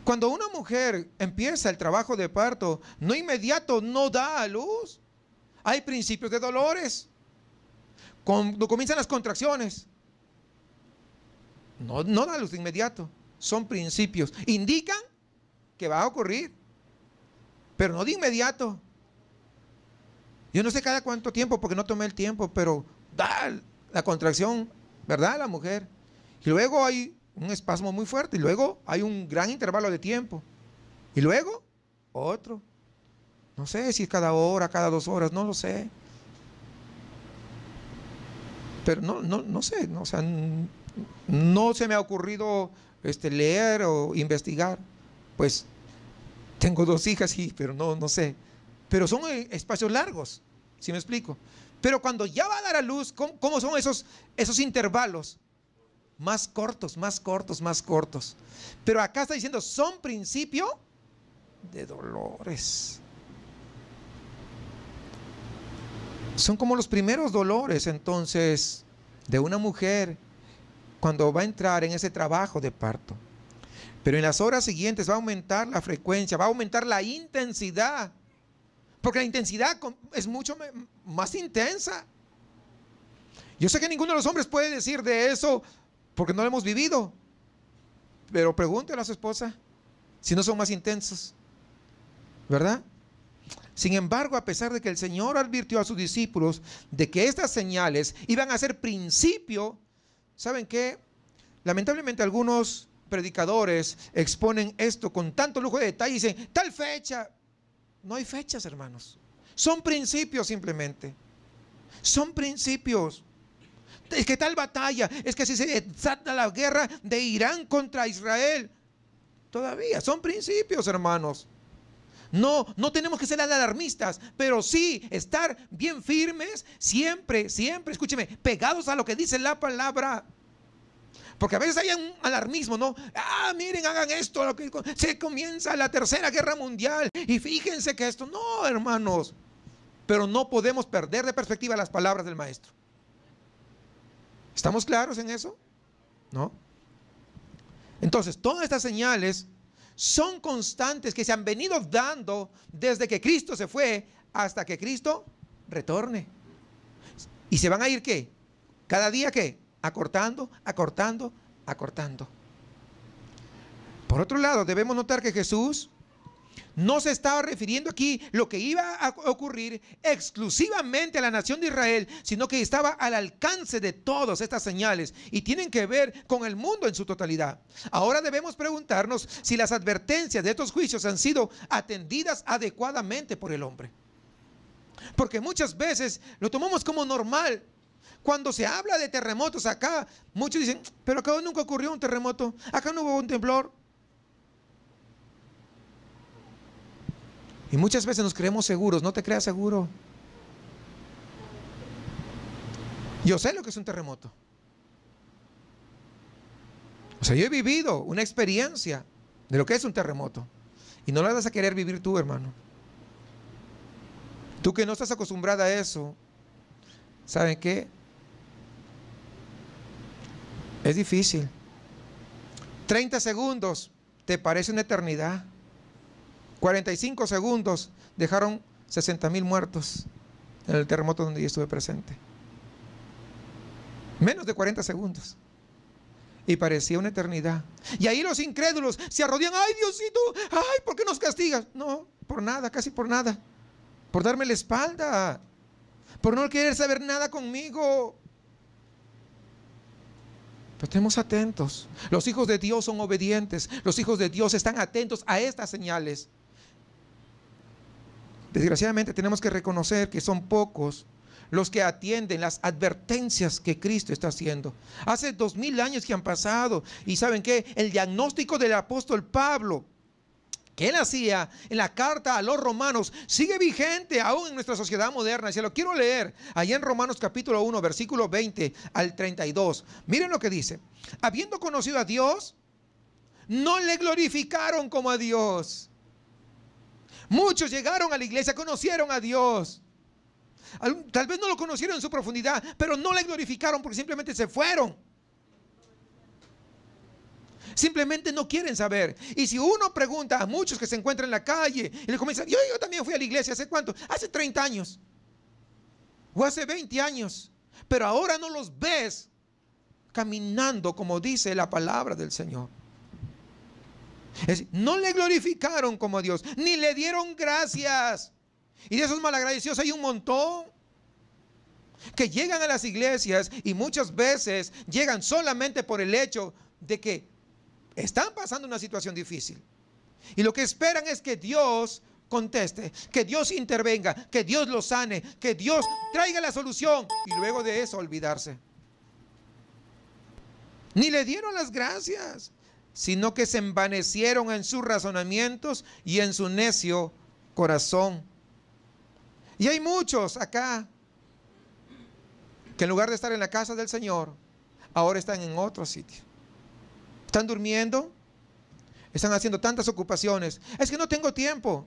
S1: Cuando una mujer empieza el trabajo de parto, no inmediato, no da a luz. Hay principios de dolores. Cuando comienzan las contracciones, no, no da a luz de inmediato. Son principios. Indican que va a ocurrir, pero no de inmediato. Yo no sé cada cuánto tiempo, porque no tomé el tiempo, pero da la contracción, ¿verdad? La mujer. Y luego hay un espasmo muy fuerte y luego hay un gran intervalo de tiempo. Y luego otro. No sé si es cada hora, cada dos horas, no lo sé. Pero no, no, no sé, no, no se me ha ocurrido este, leer o investigar. Pues tengo dos hijas, sí, pero no, no sé. Pero son eh, espacios largos, si me explico. Pero cuando ya va a dar a luz, ¿cómo, cómo son esos, esos intervalos? más cortos, más cortos, más cortos. Pero acá está diciendo, son principio de dolores. Son como los primeros dolores entonces de una mujer cuando va a entrar en ese trabajo de parto. Pero en las horas siguientes va a aumentar la frecuencia, va a aumentar la intensidad. Porque la intensidad es mucho más intensa. Yo sé que ninguno de los hombres puede decir de eso porque no lo hemos vivido. Pero pregúntele a su esposa si no son más intensos, ¿verdad? Sin embargo, a pesar de que el Señor advirtió a sus discípulos de que estas señales iban a ser principio, ¿saben qué? Lamentablemente algunos predicadores exponen esto con tanto lujo de detalle y dicen, tal fecha. No hay fechas, hermanos. Son principios simplemente. Son principios es que tal batalla, es que si se desata la guerra de Irán contra Israel. Todavía, son principios, hermanos. No, no tenemos que ser alarmistas, pero sí estar bien firmes, siempre, siempre, escúcheme, pegados a lo que dice la palabra. Porque a veces hay un alarmismo, ¿no? Ah, miren, hagan esto, lo que, se comienza la tercera guerra mundial y fíjense que esto, no, hermanos. Pero no podemos perder de perspectiva las palabras del maestro. ¿Estamos claros en eso? ¿No? Entonces, todas estas señales son constantes que se han venido dando desde que Cristo se fue hasta que Cristo retorne. ¿Y se van a ir qué? Cada día qué? Acortando, acortando, acortando. Por otro lado, debemos notar que Jesús no se estaba refiriendo aquí lo que iba a ocurrir exclusivamente a la nación de Israel, sino que estaba al alcance de todas estas señales y tienen que ver con el mundo en su totalidad. Ahora debemos preguntarnos si las advertencias de estos juicios han sido atendidas adecuadamente por el hombre. Porque muchas veces lo tomamos como normal. Cuando se habla de terremotos acá, muchos dicen, pero acá nunca ocurrió un terremoto, acá no hubo un temblor, Y muchas veces nos creemos seguros, no te creas seguro. Yo sé lo que es un terremoto. O sea, yo he vivido una experiencia de lo que es un terremoto. Y no la vas a querer vivir tú, hermano. Tú que no estás acostumbrada a eso, ¿saben qué? Es difícil. 30 segundos te parece una eternidad. 45 segundos dejaron 60 mil muertos en el terremoto donde yo estuve presente. Menos de 40 segundos. Y parecía una eternidad. Y ahí los incrédulos se arrodillan. ¡Ay, Diosito! ¡Ay, ¿por qué nos castigas? No, por nada, casi por nada. Por darme la espalda. Por no querer saber nada conmigo. Pero estemos atentos. Los hijos de Dios son obedientes. Los hijos de Dios están atentos a estas señales. Desgraciadamente tenemos que reconocer que son pocos los que atienden las advertencias que Cristo está haciendo. Hace dos mil años que han pasado y saben que el diagnóstico del apóstol Pablo que él hacía en la carta a los romanos sigue vigente aún en nuestra sociedad moderna. Y se lo quiero leer allá en Romanos capítulo 1, versículo 20 al 32. Miren lo que dice. Habiendo conocido a Dios, no le glorificaron como a Dios Muchos llegaron a la iglesia, conocieron a Dios. Tal vez no lo conocieron en su profundidad, pero no le glorificaron porque simplemente se fueron. Simplemente no quieren saber. Y si uno pregunta a muchos que se encuentran en la calle y le comienza, yo, yo también fui a la iglesia, ¿hace cuánto? Hace 30 años. O hace 20 años. Pero ahora no los ves caminando como dice la palabra del Señor. Es, no le glorificaron como a Dios, ni le dieron gracias. Y de esos malagradecidos hay un montón que llegan a las iglesias y muchas veces llegan solamente por el hecho de que están pasando una situación difícil. Y lo que esperan es que Dios conteste, que Dios intervenga, que Dios los sane, que Dios traiga la solución y luego de eso olvidarse. Ni le dieron las gracias sino que se envanecieron en sus razonamientos y en su necio corazón. Y hay muchos acá que en lugar de estar en la casa del Señor, ahora están en otro sitio. Están durmiendo, están haciendo tantas ocupaciones. Es que no tengo tiempo.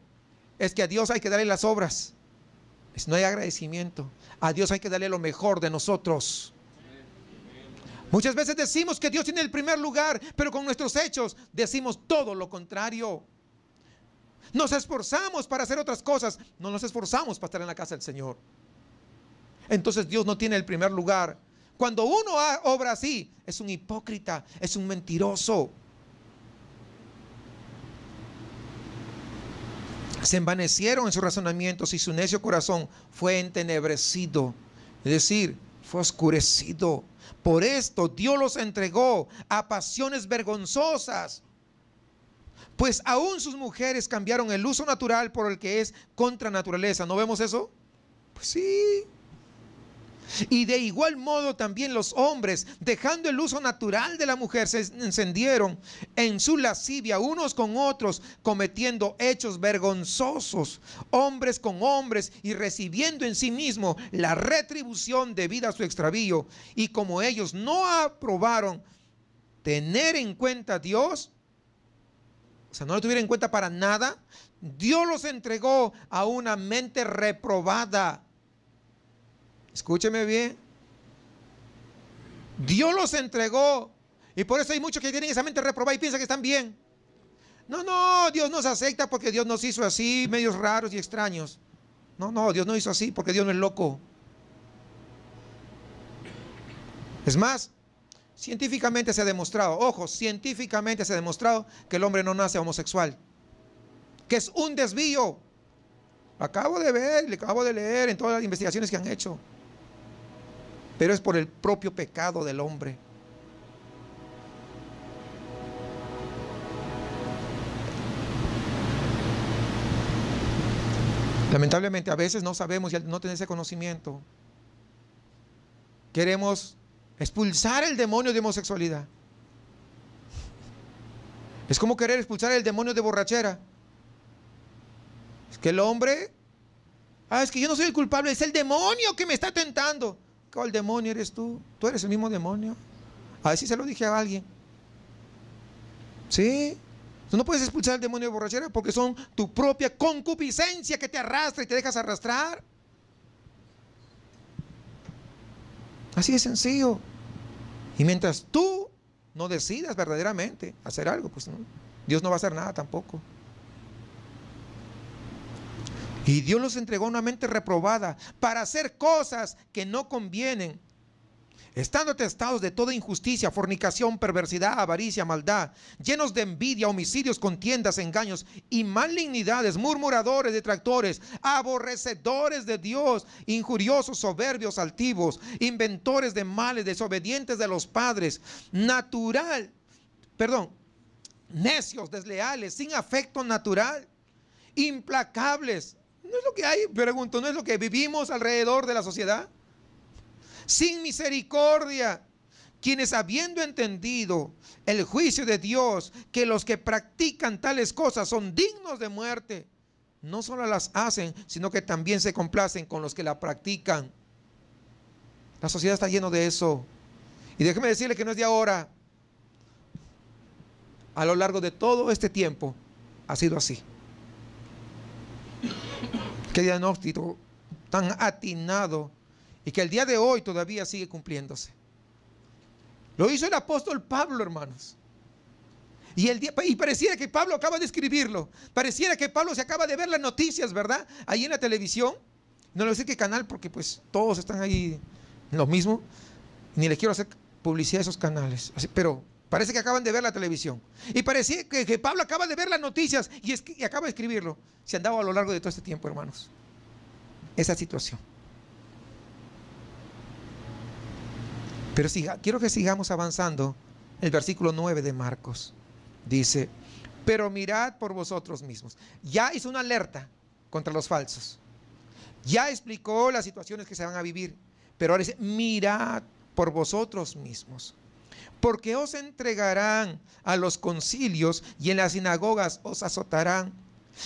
S1: Es que a Dios hay que darle las obras. Es, no hay agradecimiento. A Dios hay que darle lo mejor de nosotros. Muchas veces decimos que Dios tiene el primer lugar, pero con nuestros hechos decimos todo lo contrario. Nos esforzamos para hacer otras cosas, no nos esforzamos para estar en la casa del Señor. Entonces Dios no tiene el primer lugar. Cuando uno obra así, es un hipócrita, es un mentiroso. Se envanecieron en sus razonamientos y su necio corazón fue entenebrecido. Es decir, fue oscurecido. Por esto Dios los entregó a pasiones vergonzosas. Pues aún sus mujeres cambiaron el uso natural por el que es contra naturaleza. ¿No vemos eso? Pues sí. Y de igual modo también los hombres, dejando el uso natural de la mujer, se encendieron en su lascivia unos con otros, cometiendo hechos vergonzosos, hombres con hombres, y recibiendo en sí mismo la retribución debida a su extravío. Y como ellos no aprobaron tener en cuenta a Dios, o sea, no lo tuvieron en cuenta para nada, Dios los entregó a una mente reprobada Escúcheme bien. Dios los entregó. Y por eso hay muchos que tienen esa mente reprobada y piensan que están bien. No, no, Dios nos acepta porque Dios nos hizo así, medios raros y extraños. No, no, Dios no hizo así porque Dios no es loco. Es más, científicamente se ha demostrado, ojo, científicamente se ha demostrado que el hombre no nace homosexual, que es un desvío. acabo de ver, le acabo de leer en todas las investigaciones que han hecho pero es por el propio pecado del hombre. Lamentablemente a veces no sabemos y no tenemos ese conocimiento, queremos expulsar el demonio de homosexualidad. Es como querer expulsar el demonio de borrachera. Es que el hombre, ah, es que yo no soy el culpable, es el demonio que me está tentando el demonio eres tú? ¿Tú eres el mismo demonio? a ver si se lo dije a alguien. ¿Sí? Tú no puedes expulsar al demonio de borrachera porque son tu propia concupiscencia que te arrastra y te dejas arrastrar. Así de sencillo. Y mientras tú no decidas verdaderamente hacer algo, pues Dios no va a hacer nada tampoco. Y Dios los entregó a una mente reprobada para hacer cosas que no convienen, estando atestados de toda injusticia, fornicación, perversidad, avaricia, maldad, llenos de envidia, homicidios, contiendas, engaños y malignidades, murmuradores, detractores, aborrecedores de Dios, injuriosos, soberbios, altivos, inventores de males, desobedientes de los padres, natural, perdón, necios, desleales, sin afecto natural, implacables, ¿No es lo que hay? Pregunto, ¿no es lo que vivimos alrededor de la sociedad? Sin misericordia, quienes habiendo entendido el juicio de Dios, que los que practican tales cosas son dignos de muerte, no solo las hacen, sino que también se complacen con los que la practican. La sociedad está llena de eso. Y déjeme decirle que no es de ahora. A lo largo de todo este tiempo ha sido así. Qué diagnóstico tan atinado y que el día de hoy todavía sigue cumpliéndose. Lo hizo el apóstol Pablo, hermanos. Y, el día, y pareciera que Pablo acaba de escribirlo. Pareciera que Pablo se acaba de ver las noticias, ¿verdad? Ahí en la televisión. No le sé qué canal porque pues todos están ahí lo mismo. Ni le quiero hacer publicidad a esos canales. pero Parece que acaban de ver la televisión. Y parecía que, Pablo acaba de ver las noticias y, es, acaba de escribirlo. Se han dado a lo largo de todo este tiempo, hermanos. Esa situación. Pero quiero que sigamos avanzando. El versículo 9 de Marcos dice, pero mirad por vosotros mismos. Ya hizo una alerta contra los falsos. Ya explicó las situaciones que se van a vivir. Pero ahora dice, mirad por vosotros mismos porque os entregarán a los concilios y en las sinagogas os azotarán,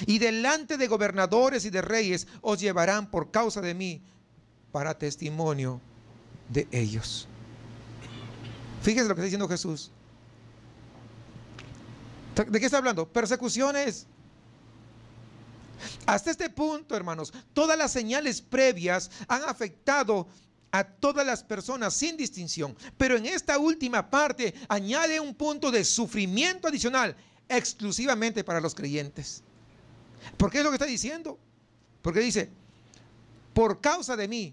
S1: y delante de gobernadores y de reyes os llevarán por causa de mí para testimonio de ellos. Fíjense lo que está diciendo Jesús. ¿De qué está hablando? Persecuciones. Hasta este punto, hermanos, todas las señales previas han afectado a todas las personas sin distinción. Pero en esta última parte añade un punto de sufrimiento adicional exclusivamente para los creyentes. ¿Por qué es lo que está diciendo? Porque dice, por causa de mí,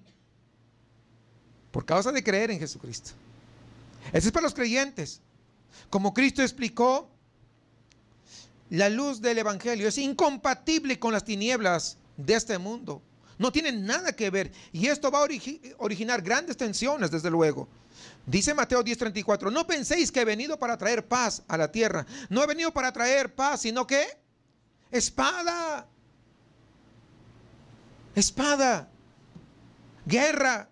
S1: por causa de creer en Jesucristo. Eso es para los creyentes. Como Cristo explicó, la luz del Evangelio es incompatible con las tinieblas de este mundo. No tienen nada que ver. Y esto va a originar grandes tensiones, desde luego. Dice Mateo 10:34, no penséis que he venido para traer paz a la tierra. No he venido para traer paz, sino que espada. Espada. Guerra.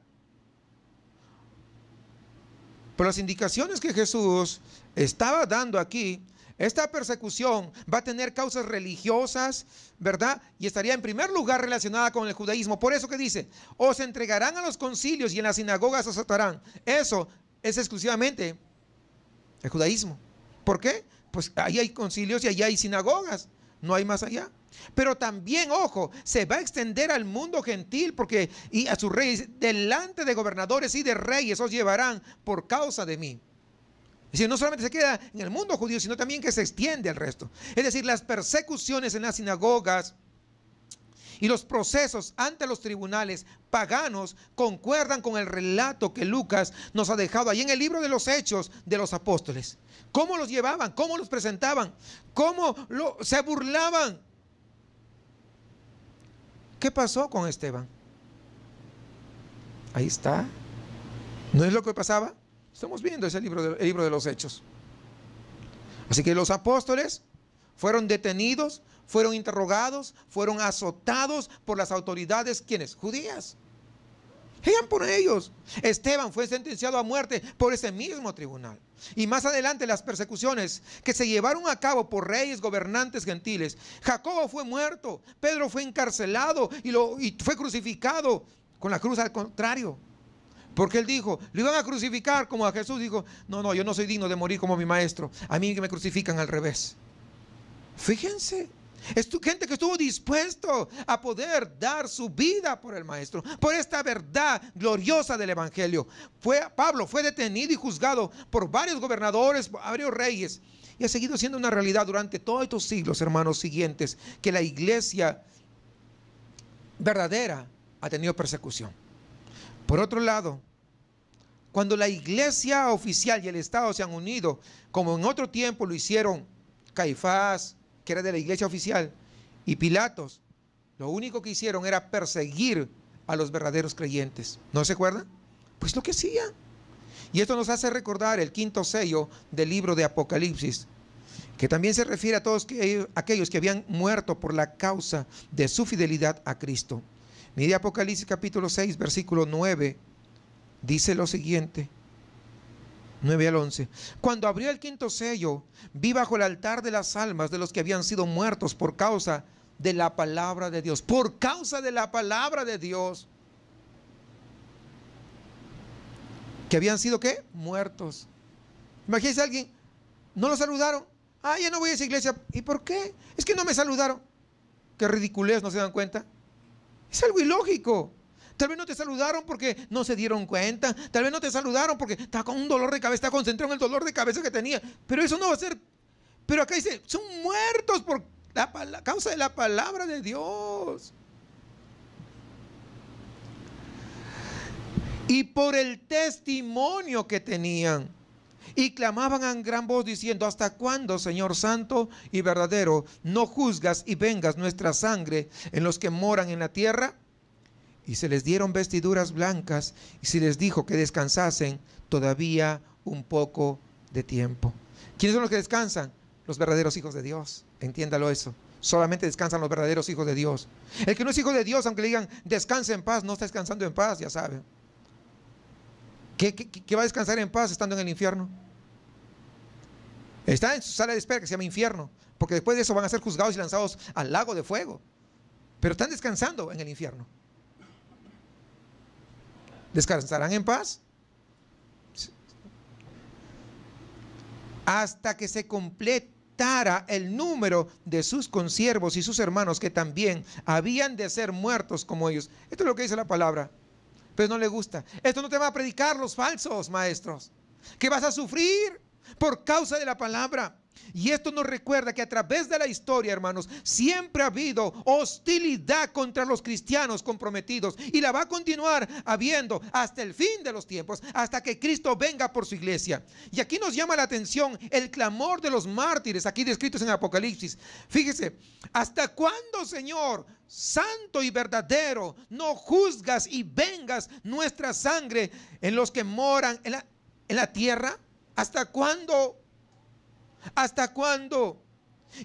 S1: Pero las indicaciones que Jesús estaba dando aquí esta persecución va a tener causas religiosas, ¿verdad? Y estaría en primer lugar relacionada con el judaísmo. Por eso que dice, os entregarán a los concilios y en las sinagogas os atarán. Eso es exclusivamente el judaísmo. ¿Por qué? Pues ahí hay concilios y ahí hay sinagogas. No hay más allá. Pero también, ojo, se va a extender al mundo gentil porque y a sus reyes delante de gobernadores y de reyes os llevarán por causa de mí. Es decir, no solamente se queda en el mundo judío, sino también que se extiende al resto. Es decir, las persecuciones en las sinagogas y los procesos ante los tribunales paganos concuerdan con el relato que Lucas nos ha dejado ahí en el libro de los hechos de los apóstoles. ¿Cómo los llevaban? ¿Cómo los presentaban? ¿Cómo se burlaban? ¿Qué pasó con Esteban? Ahí está. ¿No es lo que pasaba? Estamos viendo ese libro, de, libro de los Hechos. Así que los apóstoles fueron detenidos, fueron interrogados, fueron azotados por las autoridades, ¿quiénes? Judías. Eran por ellos. Esteban fue sentenciado a muerte por ese mismo tribunal. Y más adelante las persecuciones que se llevaron a cabo por reyes, gobernantes gentiles. Jacobo fue muerto, Pedro fue encarcelado y, lo, y fue crucificado con la cruz al contrario. Porque él dijo, lo iban a crucificar como a Jesús. Dijo, no, no, yo no soy digno de morir como mi maestro. A mí que me crucifican al revés. Fíjense, es gente que estuvo dispuesto a poder dar su vida por el maestro, por esta verdad gloriosa del evangelio. Fue, Pablo fue detenido y juzgado por varios gobernadores, varios reyes, y ha seguido siendo una realidad durante todos estos siglos, hermanos siguientes, que la iglesia verdadera ha tenido persecución. Por otro lado, cuando la iglesia oficial y el Estado se han unido, como en otro tiempo lo hicieron Caifás, que era de la iglesia oficial, y Pilatos, lo único que hicieron era perseguir a los verdaderos creyentes. ¿No se acuerdan? Pues lo que hacían. Y esto nos hace recordar el quinto sello del libro de Apocalipsis, que también se refiere a todos aquellos que habían muerto por la causa de su fidelidad a Cristo. Mire Apocalipsis capítulo 6, versículo 9 dice lo siguiente. 9 al 11. Cuando abrió el quinto sello, vi bajo el altar de las almas de los que habían sido muertos por causa de la palabra de Dios. Por causa de la palabra de Dios. Que habían sido qué? Muertos. Imagínense alguien, no lo saludaron. Ah, ya no voy a esa iglesia. ¿Y por qué? Es que no me saludaron. Qué ridiculez, no se dan cuenta. Es algo ilógico. Tal vez no te saludaron porque no se dieron cuenta. Tal vez no te saludaron porque está con un dolor de cabeza, está concentrado en el dolor de cabeza que tenía. Pero eso no va a ser. Pero acá dice, son muertos por la causa de la palabra de Dios. Y por el testimonio que tenían. Y clamaban en gran voz diciendo, ¿hasta cuándo, Señor Santo y verdadero, no juzgas y vengas nuestra sangre en los que moran en la tierra? y se les dieron vestiduras blancas y se les dijo que descansasen todavía un poco de tiempo. ¿Quiénes son los que descansan? Los verdaderos hijos de Dios. Entiéndalo eso. Solamente descansan los verdaderos hijos de Dios. El que no es hijo de Dios, aunque le digan descanse en paz, no está descansando en paz, ya saben. ¿Qué, qué va a descansar en paz estando en el infierno? Está en su sala de espera que se llama infierno, porque después de eso van a ser juzgados y lanzados al lago de fuego. Pero están descansando en el infierno descansarán en paz. Hasta que se completara el número de sus consiervos y sus hermanos que también habían de ser muertos como ellos. Esto es lo que dice la palabra. Pero no le gusta. Esto no te va a predicar los falsos maestros. Que vas a sufrir por causa de la palabra. Y esto nos recuerda que a través de la historia, hermanos, siempre ha habido hostilidad contra los cristianos comprometidos y la va a continuar habiendo hasta el fin de los tiempos, hasta que Cristo venga por su iglesia. Y aquí nos llama la atención el clamor de los mártires, aquí descritos en Apocalipsis. Fíjese, ¿hasta cuándo, Señor, santo y verdadero, no juzgas y vengas nuestra sangre en los que moran en la, tierra? ¿Hasta cuándo ¿Hasta cuándo?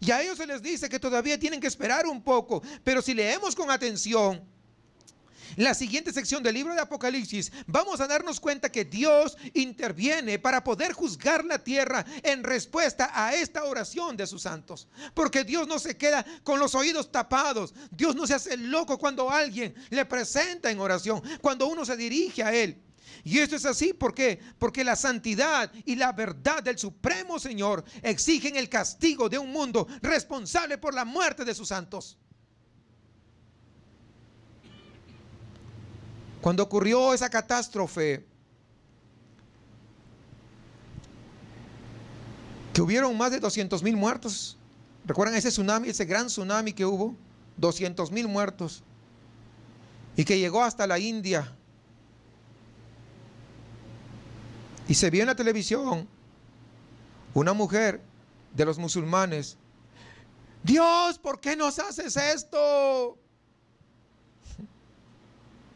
S1: Y a ellos se les dice que todavía tienen que esperar un poco, pero si leemos con atención, la siguiente sección del libro de Apocalipsis, vamos a darnos cuenta que Dios interviene para poder juzgar la tierra en respuesta a esta oración de sus santos. Porque Dios no se queda con los oídos tapados. Dios no se hace loco cuando alguien le presenta en oración, cuando uno se dirige a Él. Y esto es así, ¿por qué? Porque la santidad y la verdad del Supremo Señor exigen el castigo de un mundo responsable por la muerte de sus santos. Cuando ocurrió esa catástrofe, que hubieron más de 200 mil muertos. ¿Recuerdan ese tsunami, ese gran tsunami que hubo? 200 mil muertos. Y que llegó hasta la India. Y se vio en la televisión una mujer de los musulmanes. Dios, ¿por qué nos haces esto?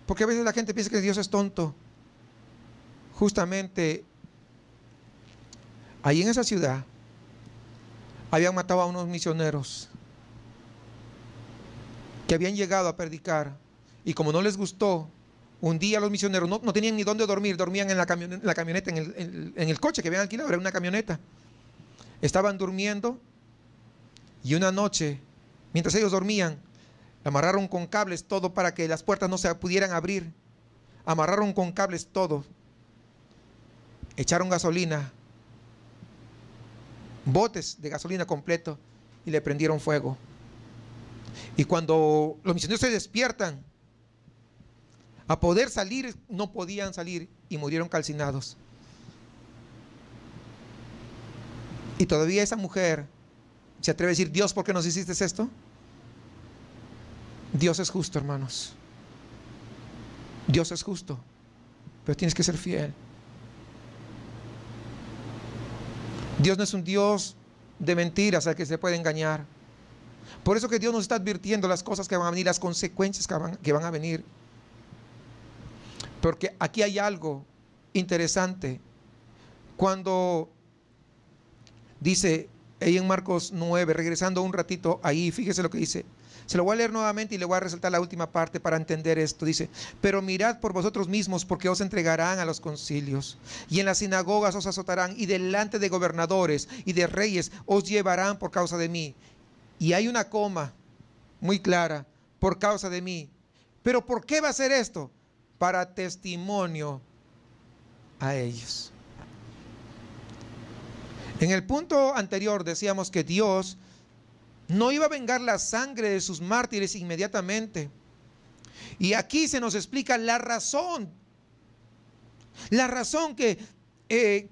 S1: Porque a veces la gente piensa que Dios es tonto. Justamente ahí en esa ciudad habían matado a unos misioneros que habían llegado a predicar y como no les gustó un día los misioneros no, tenían ni dónde dormir, dormían en la, camioneta, en, el, coche que habían alquilado, era una camioneta. Estaban durmiendo y una noche, mientras ellos dormían, amarraron con cables todo para que las puertas no se pudieran abrir. Amarraron con cables todo. Echaron gasolina, botes de gasolina completo y le prendieron fuego. Y cuando los misioneros se despiertan, a poder salir, no podían salir y murieron calcinados. Y todavía esa mujer se atreve a decir, Dios, ¿por qué nos hiciste esto? Dios es justo, hermanos. Dios es justo, pero tienes que ser fiel. Dios no es un Dios de mentiras al que se puede engañar. Por eso que Dios nos está advirtiendo las cosas que van a venir, las consecuencias que van, que van a venir. Porque aquí hay algo interesante. Cuando dice ahí en Marcos 9, regresando un ratito ahí, fíjese lo que dice. Se lo voy a leer nuevamente y le voy a resaltar la última parte para entender esto. Dice, pero mirad por vosotros mismos porque os entregarán a los concilios y en las sinagogas os azotarán y delante de gobernadores y de reyes os llevarán por causa de mí. Y hay una coma muy clara, por causa de mí. Pero ¿por qué va a ser esto? para testimonio a ellos. En el punto anterior decíamos que Dios no iba a vengar la sangre de sus mártires inmediatamente. Y aquí se nos explica la razón, la razón que, eh,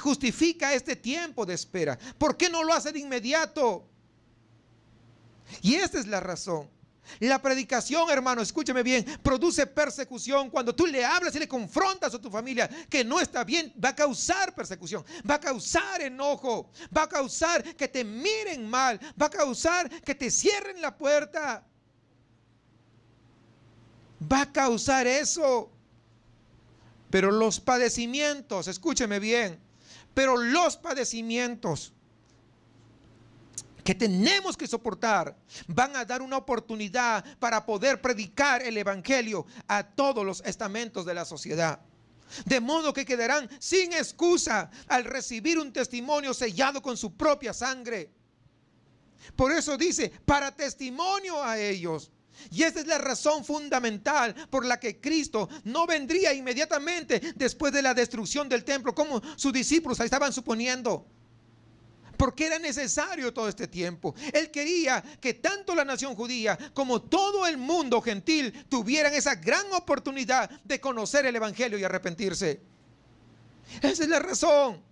S1: justifica este tiempo de espera. ¿Por qué no lo hace de inmediato? Y esta es la razón. La predicación, hermano, escúcheme bien, produce persecución. Cuando tú le hablas y le confrontas a tu familia que no está bien, va a causar persecución, va a causar enojo, va a causar que te miren mal, va a causar que te cierren la puerta. Va a causar eso. Pero los padecimientos, escúcheme bien, pero los padecimientos que tenemos que soportar, van a dar una oportunidad para poder predicar el Evangelio a todos los estamentos de la sociedad. De modo que quedarán sin excusa al recibir un testimonio sellado con su propia sangre. Por eso dice, para testimonio a ellos. Y esa es la razón fundamental por la que Cristo no vendría inmediatamente después de la destrucción del templo, como sus discípulos estaban suponiendo porque era necesario todo este tiempo. Él quería que tanto la nación judía como todo el mundo gentil tuvieran esa gran oportunidad de conocer el Evangelio y arrepentirse. Esa es la razón.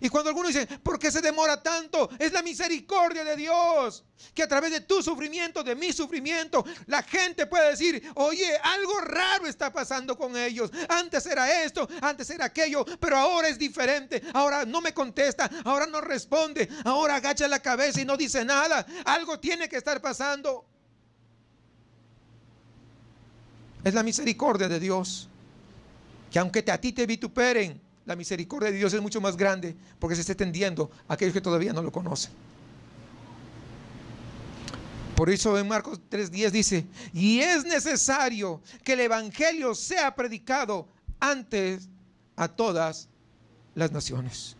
S1: Y cuando alguno dice ¿por qué se demora tanto? Es la misericordia de Dios. Que a través de tu sufrimiento, de mi sufrimiento, la gente puede decir, oye, algo raro está pasando con ellos. Antes era esto, antes era aquello, pero ahora es diferente. Ahora no me contesta, ahora no responde, ahora agacha la cabeza y no dice nada. Algo tiene que estar pasando. Es la misericordia de Dios. Que aunque a ti te vituperen, la misericordia de Dios es mucho más grande porque se está extendiendo a aquellos que todavía no lo conocen. Por eso en Marcos 3:10 dice, y es necesario que el Evangelio sea predicado antes a todas las naciones.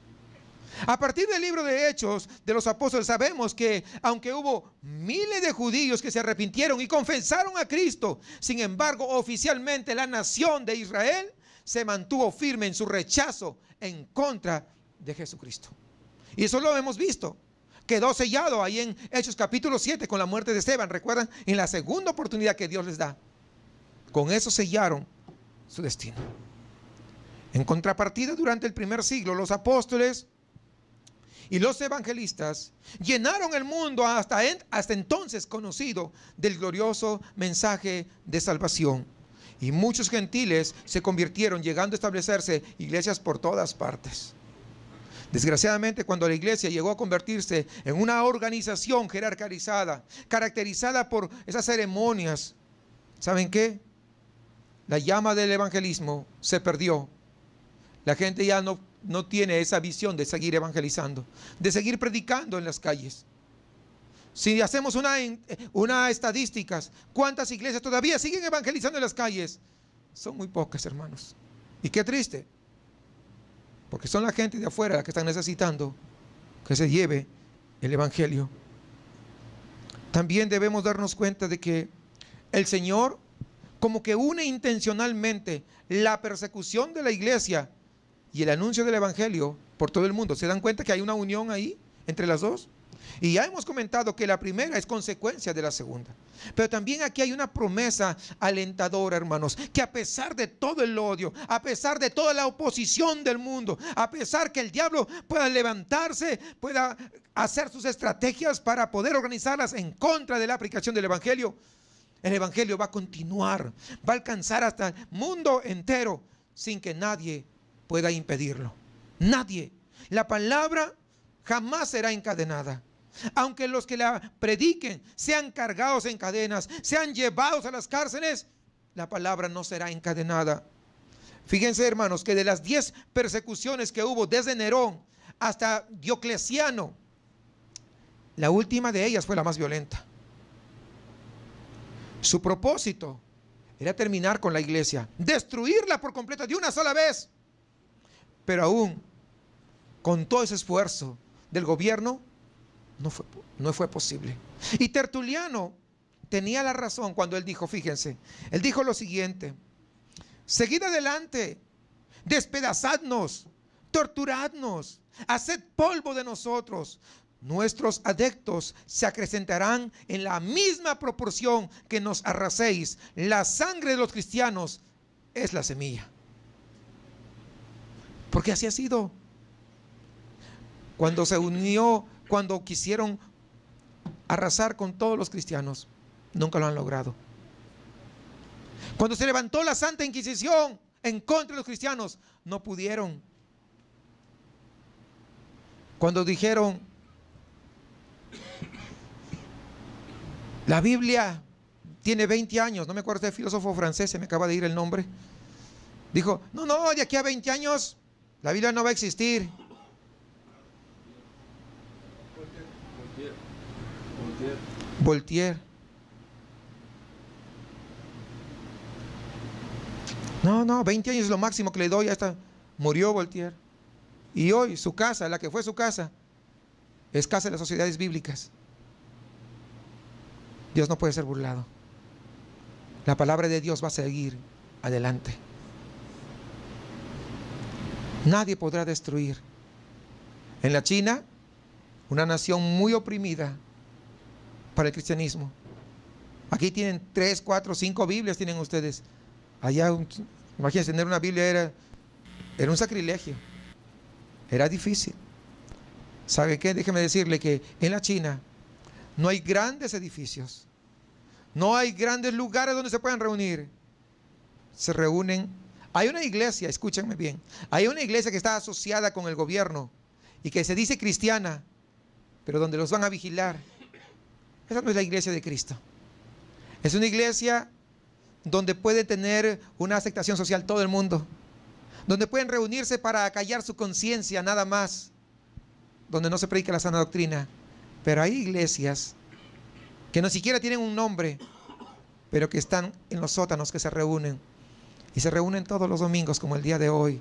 S1: A partir del libro de Hechos de los Apóstoles sabemos que aunque hubo miles de judíos que se arrepintieron y confesaron a Cristo, sin embargo oficialmente la nación de Israel se mantuvo firme en su rechazo en contra de Jesucristo. Y eso lo hemos visto. Quedó sellado ahí en Hechos capítulo 7 con la muerte de Esteban. Recuerdan, en la segunda oportunidad que Dios les da. Con eso sellaron su destino. En contrapartida, durante el primer siglo, los apóstoles y los evangelistas llenaron el mundo hasta, hasta entonces conocido del glorioso mensaje de salvación y muchos gentiles se convirtieron, llegando a establecerse iglesias por todas partes. Desgraciadamente, cuando la iglesia llegó a convertirse en una organización jerarquizada, caracterizada por esas ceremonias, ¿saben qué? La llama del evangelismo se perdió. La gente ya no, no tiene esa visión de seguir evangelizando, de seguir predicando en las calles. Si hacemos una, una estadísticas, ¿cuántas iglesias todavía siguen evangelizando en las calles? Son muy pocas, hermanos. Y qué triste, porque son la gente de afuera la que están necesitando que se lleve el evangelio. También debemos darnos cuenta de que el Señor como que une intencionalmente la persecución de la iglesia y el anuncio del evangelio por todo el mundo. ¿Se dan cuenta que hay una unión ahí entre las dos? Y ya hemos comentado que la primera es consecuencia de la segunda. Pero también aquí hay una promesa alentadora, hermanos, que a pesar de todo el odio, a pesar de toda la oposición del mundo, a pesar que el diablo pueda levantarse, pueda hacer sus estrategias para poder organizarlas en contra de la aplicación del Evangelio, el Evangelio va a continuar, va a alcanzar hasta el mundo entero sin que nadie pueda impedirlo. Nadie. La palabra jamás será encadenada. Aunque los que la prediquen sean cargados en cadenas, sean llevados a las cárceles, la palabra no será encadenada. Fíjense, hermanos, que de las diez persecuciones que hubo desde Nerón hasta Diocleciano, la última de ellas fue la más violenta. Su propósito era terminar con la iglesia, destruirla por completo de una sola vez. Pero aún, con todo ese esfuerzo del gobierno, no fue, posible. Y Tertuliano tenía la razón cuando él dijo, fíjense, él dijo lo siguiente, seguid adelante, despedazadnos, torturadnos, haced polvo de nosotros. Nuestros adeptos se acrecentarán en la misma proporción que nos arraséis. La sangre de los cristianos es la semilla. Porque así ha sido. Cuando se unió cuando quisieron arrasar con todos los cristianos, nunca lo han logrado. Cuando se levantó la Santa Inquisición en contra de los cristianos, no pudieron. Cuando dijeron, la Biblia tiene 20 años, no me acuerdo, ese filósofo francés, se me acaba de ir el nombre, dijo, no, no, de aquí a 20 años la Biblia no va a existir. Voltier, No, no, 20 años es lo máximo que le doy a esta. Murió Voltier. Y hoy su casa, la que fue su casa, es casa de las sociedades bíblicas. Dios no puede ser burlado. La palabra de Dios va a seguir adelante. Nadie podrá destruir. En la China, una nación muy oprimida, para el cristianismo. Aquí tienen tres, cuatro, cinco Biblias tienen ustedes. Allá, imagínense, tener una Biblia era, era un sacrilegio. Era difícil. ¿Sabe qué? Déjeme decirle que en la China no hay grandes edificios. No hay grandes lugares donde se puedan reunir. Se reúnen. Hay una iglesia, escúchenme bien. Hay una iglesia que está asociada con el gobierno y que se dice cristiana, pero donde los van a vigilar esa no es la iglesia de Cristo. Es una iglesia donde puede tener una aceptación social todo el mundo, donde pueden reunirse para acallar su conciencia nada más, donde no se predica la sana doctrina. Pero hay iglesias que no siquiera tienen un nombre, pero que están en los sótanos que se reúnen. Y se reúnen todos los domingos como el día de hoy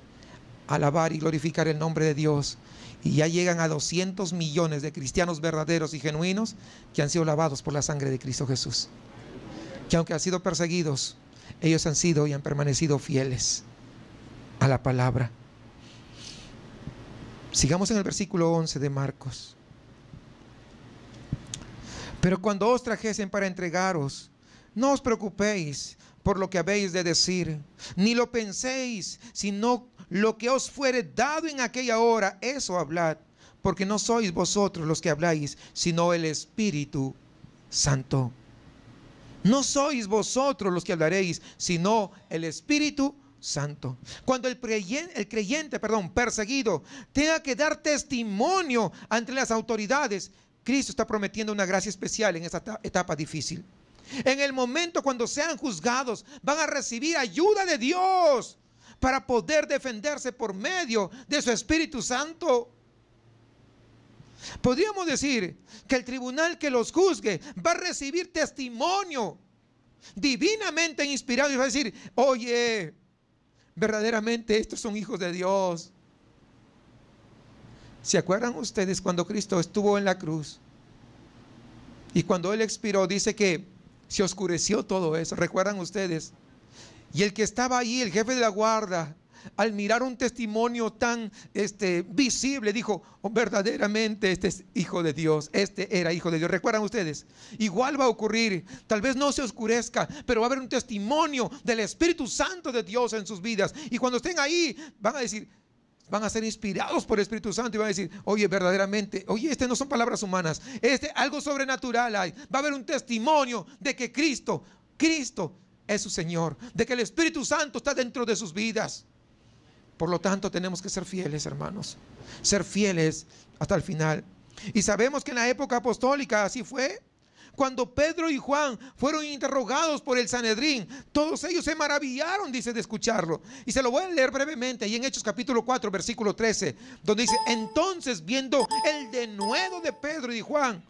S1: alabar y glorificar el nombre de Dios. Y ya llegan a 200 millones de cristianos verdaderos y genuinos que han sido lavados por la sangre de Cristo Jesús. Que aunque han sido perseguidos, ellos han sido y han permanecido fieles a la palabra. Sigamos en el versículo 11 de Marcos. Pero cuando os trajesen para entregaros, no os preocupéis por lo que habéis de decir, ni lo penséis, sino lo que os fuere dado en aquella hora, eso hablad, porque no sois vosotros los que habláis, sino el Espíritu Santo. No sois vosotros los que hablaréis, sino el Espíritu Santo. Cuando el creyente, el creyente perdón, perseguido tenga que dar testimonio ante las autoridades, Cristo está prometiendo una gracia especial en esta etapa difícil. En el momento cuando sean juzgados, van a recibir ayuda de Dios para poder defenderse por medio de su Espíritu Santo. Podríamos decir que el tribunal que los juzgue va a recibir testimonio divinamente inspirado y va a decir, oye, verdaderamente estos son hijos de Dios. ¿Se acuerdan ustedes cuando Cristo estuvo en la cruz? Y cuando Él expiró, dice que se oscureció todo eso. ¿Recuerdan ustedes? Y el que estaba ahí, el jefe de la guarda, al mirar un testimonio tan este, visible, dijo, oh, verdaderamente este es hijo de Dios, este era hijo de Dios. ¿Recuerdan ustedes? Igual va a ocurrir, tal vez no se oscurezca, pero va a haber un testimonio del Espíritu Santo de Dios en sus vidas. Y cuando estén ahí, van a decir, van a ser inspirados por el Espíritu Santo y van a decir, oye, verdaderamente, oye, estas no son palabras humanas, este algo sobrenatural hay. Va a haber un testimonio de que Cristo, Cristo es su Señor, de que el Espíritu Santo está dentro de sus vidas. Por lo tanto, tenemos que ser fieles, hermanos, ser fieles hasta el final. Y sabemos que en la época apostólica así fue. Cuando Pedro y Juan fueron interrogados por el Sanedrín, todos ellos se maravillaron, dice, de escucharlo. Y se lo voy a leer brevemente, ahí en Hechos capítulo 4, versículo 13, donde dice, entonces viendo el denuedo de Pedro y Juan,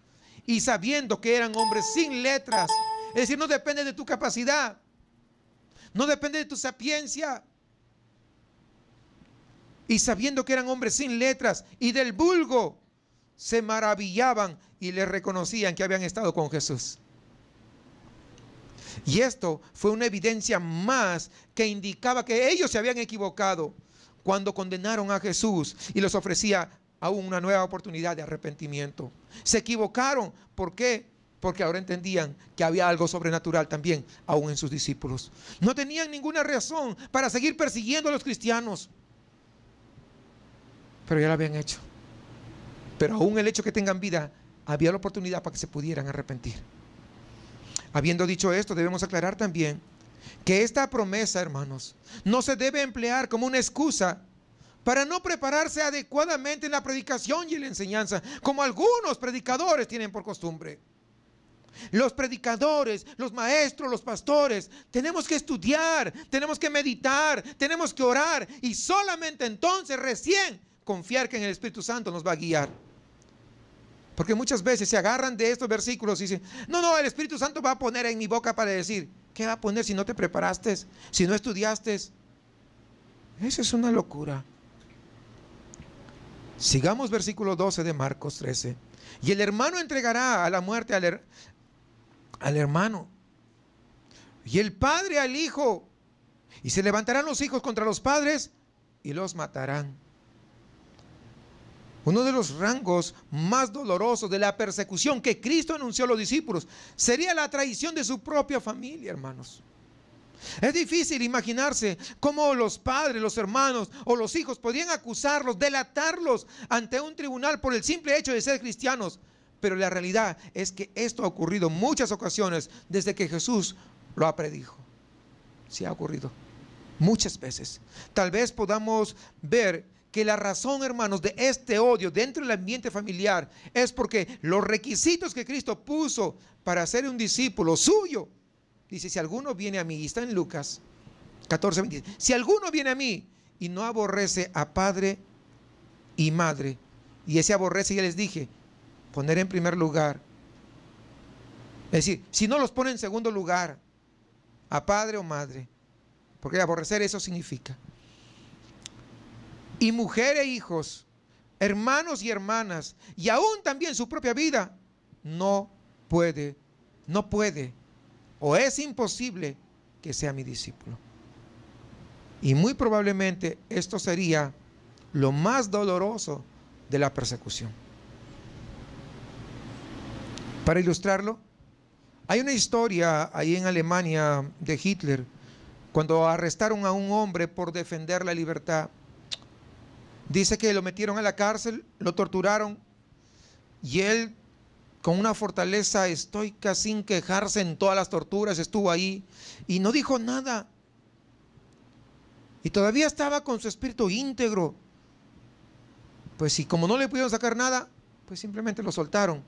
S1: y sabiendo que eran hombres sin letras, es decir, no depende de tu capacidad, no depende de tu sapiencia. Y sabiendo que eran hombres sin letras y del vulgo, se maravillaban y le reconocían que habían estado con Jesús. Y esto fue una evidencia más que indicaba que ellos se habían equivocado cuando condenaron a Jesús y les ofrecía aún una nueva oportunidad de arrepentimiento. Se equivocaron. ¿Por qué? porque ahora entendían que había algo sobrenatural también, aún en sus discípulos. No tenían ninguna razón para seguir persiguiendo a los cristianos, pero ya lo habían hecho. Pero aún el hecho que tengan vida, había la oportunidad para que se pudieran arrepentir. Habiendo dicho esto, debemos aclarar también que esta promesa, hermanos, no se debe emplear como una excusa para no prepararse adecuadamente en la predicación y en la enseñanza, como algunos predicadores tienen por costumbre. Los predicadores, los maestros, los pastores, tenemos que estudiar, tenemos que meditar, tenemos que orar y solamente entonces recién confiar que en el Espíritu Santo nos va a guiar. Porque muchas veces se agarran de estos versículos y dicen, no, no, el Espíritu Santo va a poner en mi boca para decir, ¿qué va a poner si no te preparaste, si no estudiaste? esa es una locura. Sigamos versículo 12 de Marcos 13. Y el hermano entregará a la muerte al, hermano al hermano y el padre al hijo. Y se levantarán los hijos contra los padres y los matarán. Uno de los rangos más dolorosos de la persecución que Cristo anunció a los discípulos sería la traición de su propia familia, hermanos. Es difícil imaginarse cómo los padres, los hermanos o los hijos podrían acusarlos, delatarlos ante un tribunal por el simple hecho de ser cristianos pero la realidad es que esto ha ocurrido muchas ocasiones desde que Jesús lo ha predijo. Sí ha ocurrido muchas veces. Tal vez podamos ver que la razón, hermanos, de este odio dentro del ambiente familiar es porque los requisitos que Cristo puso para ser un discípulo suyo, dice, si alguno viene a mí, y está en Lucas 14, si alguno viene a mí y no aborrece a padre y madre, y ese aborrece, ya les dije, poner en primer lugar. Es decir, si no los pone en segundo lugar, a padre o madre, porque aborrecer eso significa. Y mujer e hijos, hermanos y hermanas, y aún también su propia vida, no puede, no puede, o es imposible que sea mi discípulo. Y muy probablemente esto sería lo más doloroso de la persecución. Para ilustrarlo, hay una historia ahí en Alemania de Hitler, cuando arrestaron a un hombre por defender la libertad. Dice que lo metieron a la cárcel, lo torturaron y él con una fortaleza estoica sin quejarse en todas las torturas estuvo ahí y no dijo nada. Y todavía estaba con su espíritu íntegro. Pues si como no le pudieron sacar nada, pues simplemente lo soltaron.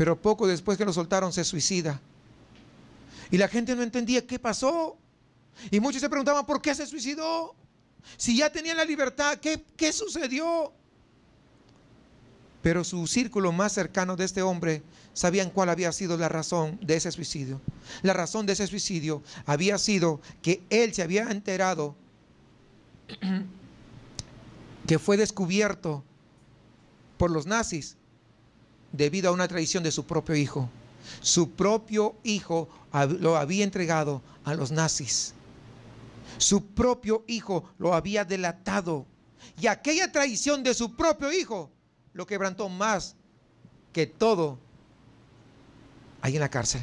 S1: Pero poco después que lo soltaron se suicida. Y la gente no entendía qué pasó. Y muchos se preguntaban, ¿por qué se suicidó? Si ya tenía la libertad, ¿qué, qué sucedió? Pero su círculo más cercano de este hombre sabían cuál había sido la razón de ese suicidio. La razón de ese suicidio había sido que él se había enterado <clears throat> que fue descubierto por los nazis debido a una traición de su propio hijo. Su propio hijo lo había entregado a los nazis. Su propio hijo lo había delatado. Y aquella traición de su propio hijo lo quebrantó más que todo ahí en la cárcel.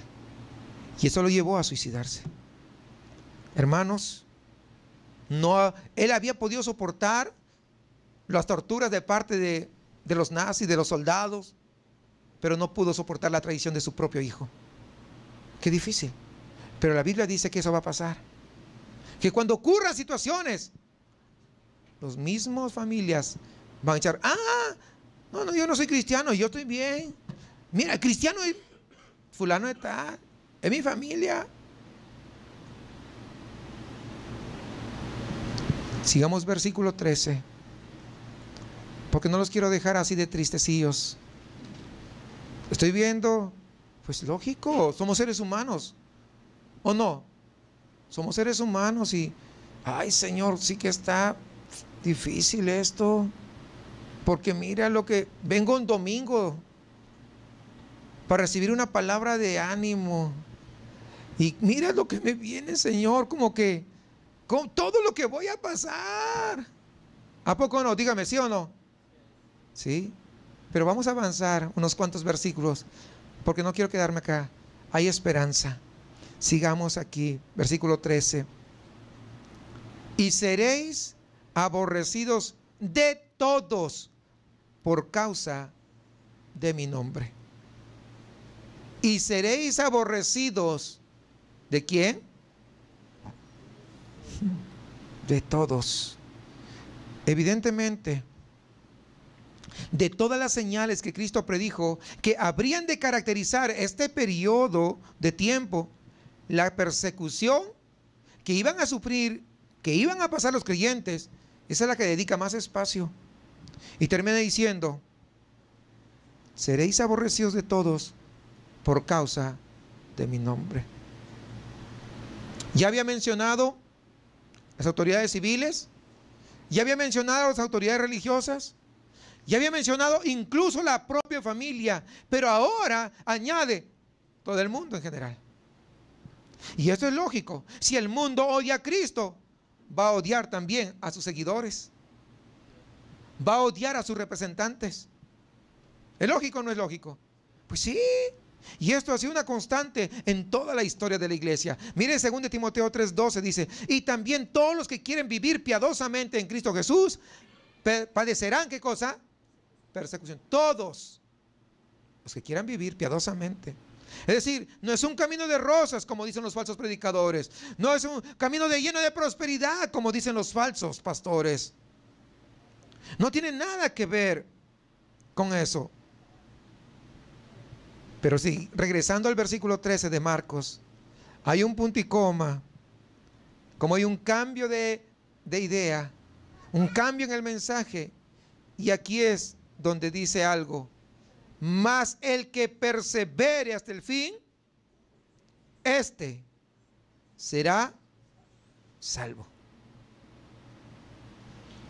S1: Y eso lo llevó a suicidarse. Hermanos, no, él había podido soportar las torturas de parte de, de los nazis, de los soldados, pero no pudo soportar la traición de su propio hijo. Qué difícil. Pero la Biblia dice que eso va a pasar. Que cuando ocurran situaciones, los mismos familias van a echar, ah, no, no, yo no soy cristiano, yo estoy bien. Mira, el cristiano es fulano está, en mi familia. Sigamos versículo 13, porque no los quiero dejar así de tristecillos. Estoy viendo, pues lógico, somos seres humanos. ¿O no? Somos seres humanos y, ay Señor, sí que está difícil esto. Porque mira lo que, vengo un domingo para recibir una palabra de ánimo. Y mira lo que me viene, Señor, como que con todo lo que voy a pasar. ¿A poco no? Dígame, ¿sí o no? Sí. Pero vamos a avanzar unos cuantos versículos, porque no quiero quedarme acá. Hay esperanza. Sigamos aquí, versículo 13. Y seréis aborrecidos de todos por causa de mi nombre. Y seréis aborrecidos de quién? De todos. Evidentemente, de todas las señales que Cristo predijo que habrían de caracterizar este periodo de tiempo, la persecución que iban a sufrir, que iban a pasar los creyentes, esa es la que dedica más espacio. Y termina diciendo, seréis aborrecidos de todos por causa de mi nombre. Ya había mencionado las autoridades civiles, ya había mencionado las autoridades religiosas, ya había mencionado incluso la propia familia, pero ahora añade todo el mundo en general. Y esto es lógico. Si el mundo odia a Cristo, va a odiar también a sus seguidores. Va a odiar a sus representantes. ¿Es lógico o no es lógico? Pues sí. Y esto ha sido una constante en toda la historia de la iglesia. Mire 2 Timoteo 3:12 dice, y también todos los que quieren vivir piadosamente en Cristo Jesús padecerán qué cosa? persecución. Todos los que quieran vivir piadosamente. Es decir, no es un camino de rosas, como dicen los falsos predicadores. No es un camino de lleno de prosperidad, como dicen los falsos pastores. No tiene nada que ver con eso. Pero sí, regresando al versículo 13 de Marcos, hay un punto y coma, como hay un cambio de idea, un cambio en el mensaje. Y aquí es donde dice algo, mas el que persevere hasta el fin, este será salvo.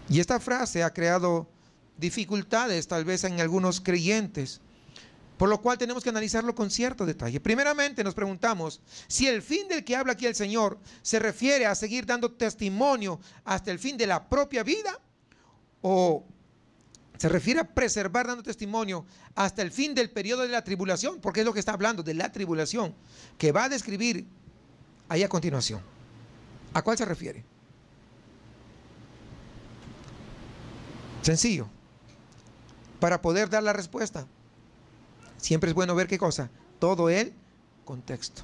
S1: Y esta frase ha creado dificultades tal vez en algunos creyentes, por lo cual tenemos que analizarlo con cierto detalle. Primeramente nos preguntamos si el fin del que habla aquí el Señor se refiere a seguir dando testimonio hasta el fin de la propia vida o se refiere a preservar dando testimonio hasta el fin del periodo de la tribulación, porque es lo que está hablando, de la tribulación, que va a describir ahí a continuación. ¿A cuál se refiere? Sencillo. Para poder dar la respuesta, siempre es bueno ver qué cosa, todo el contexto.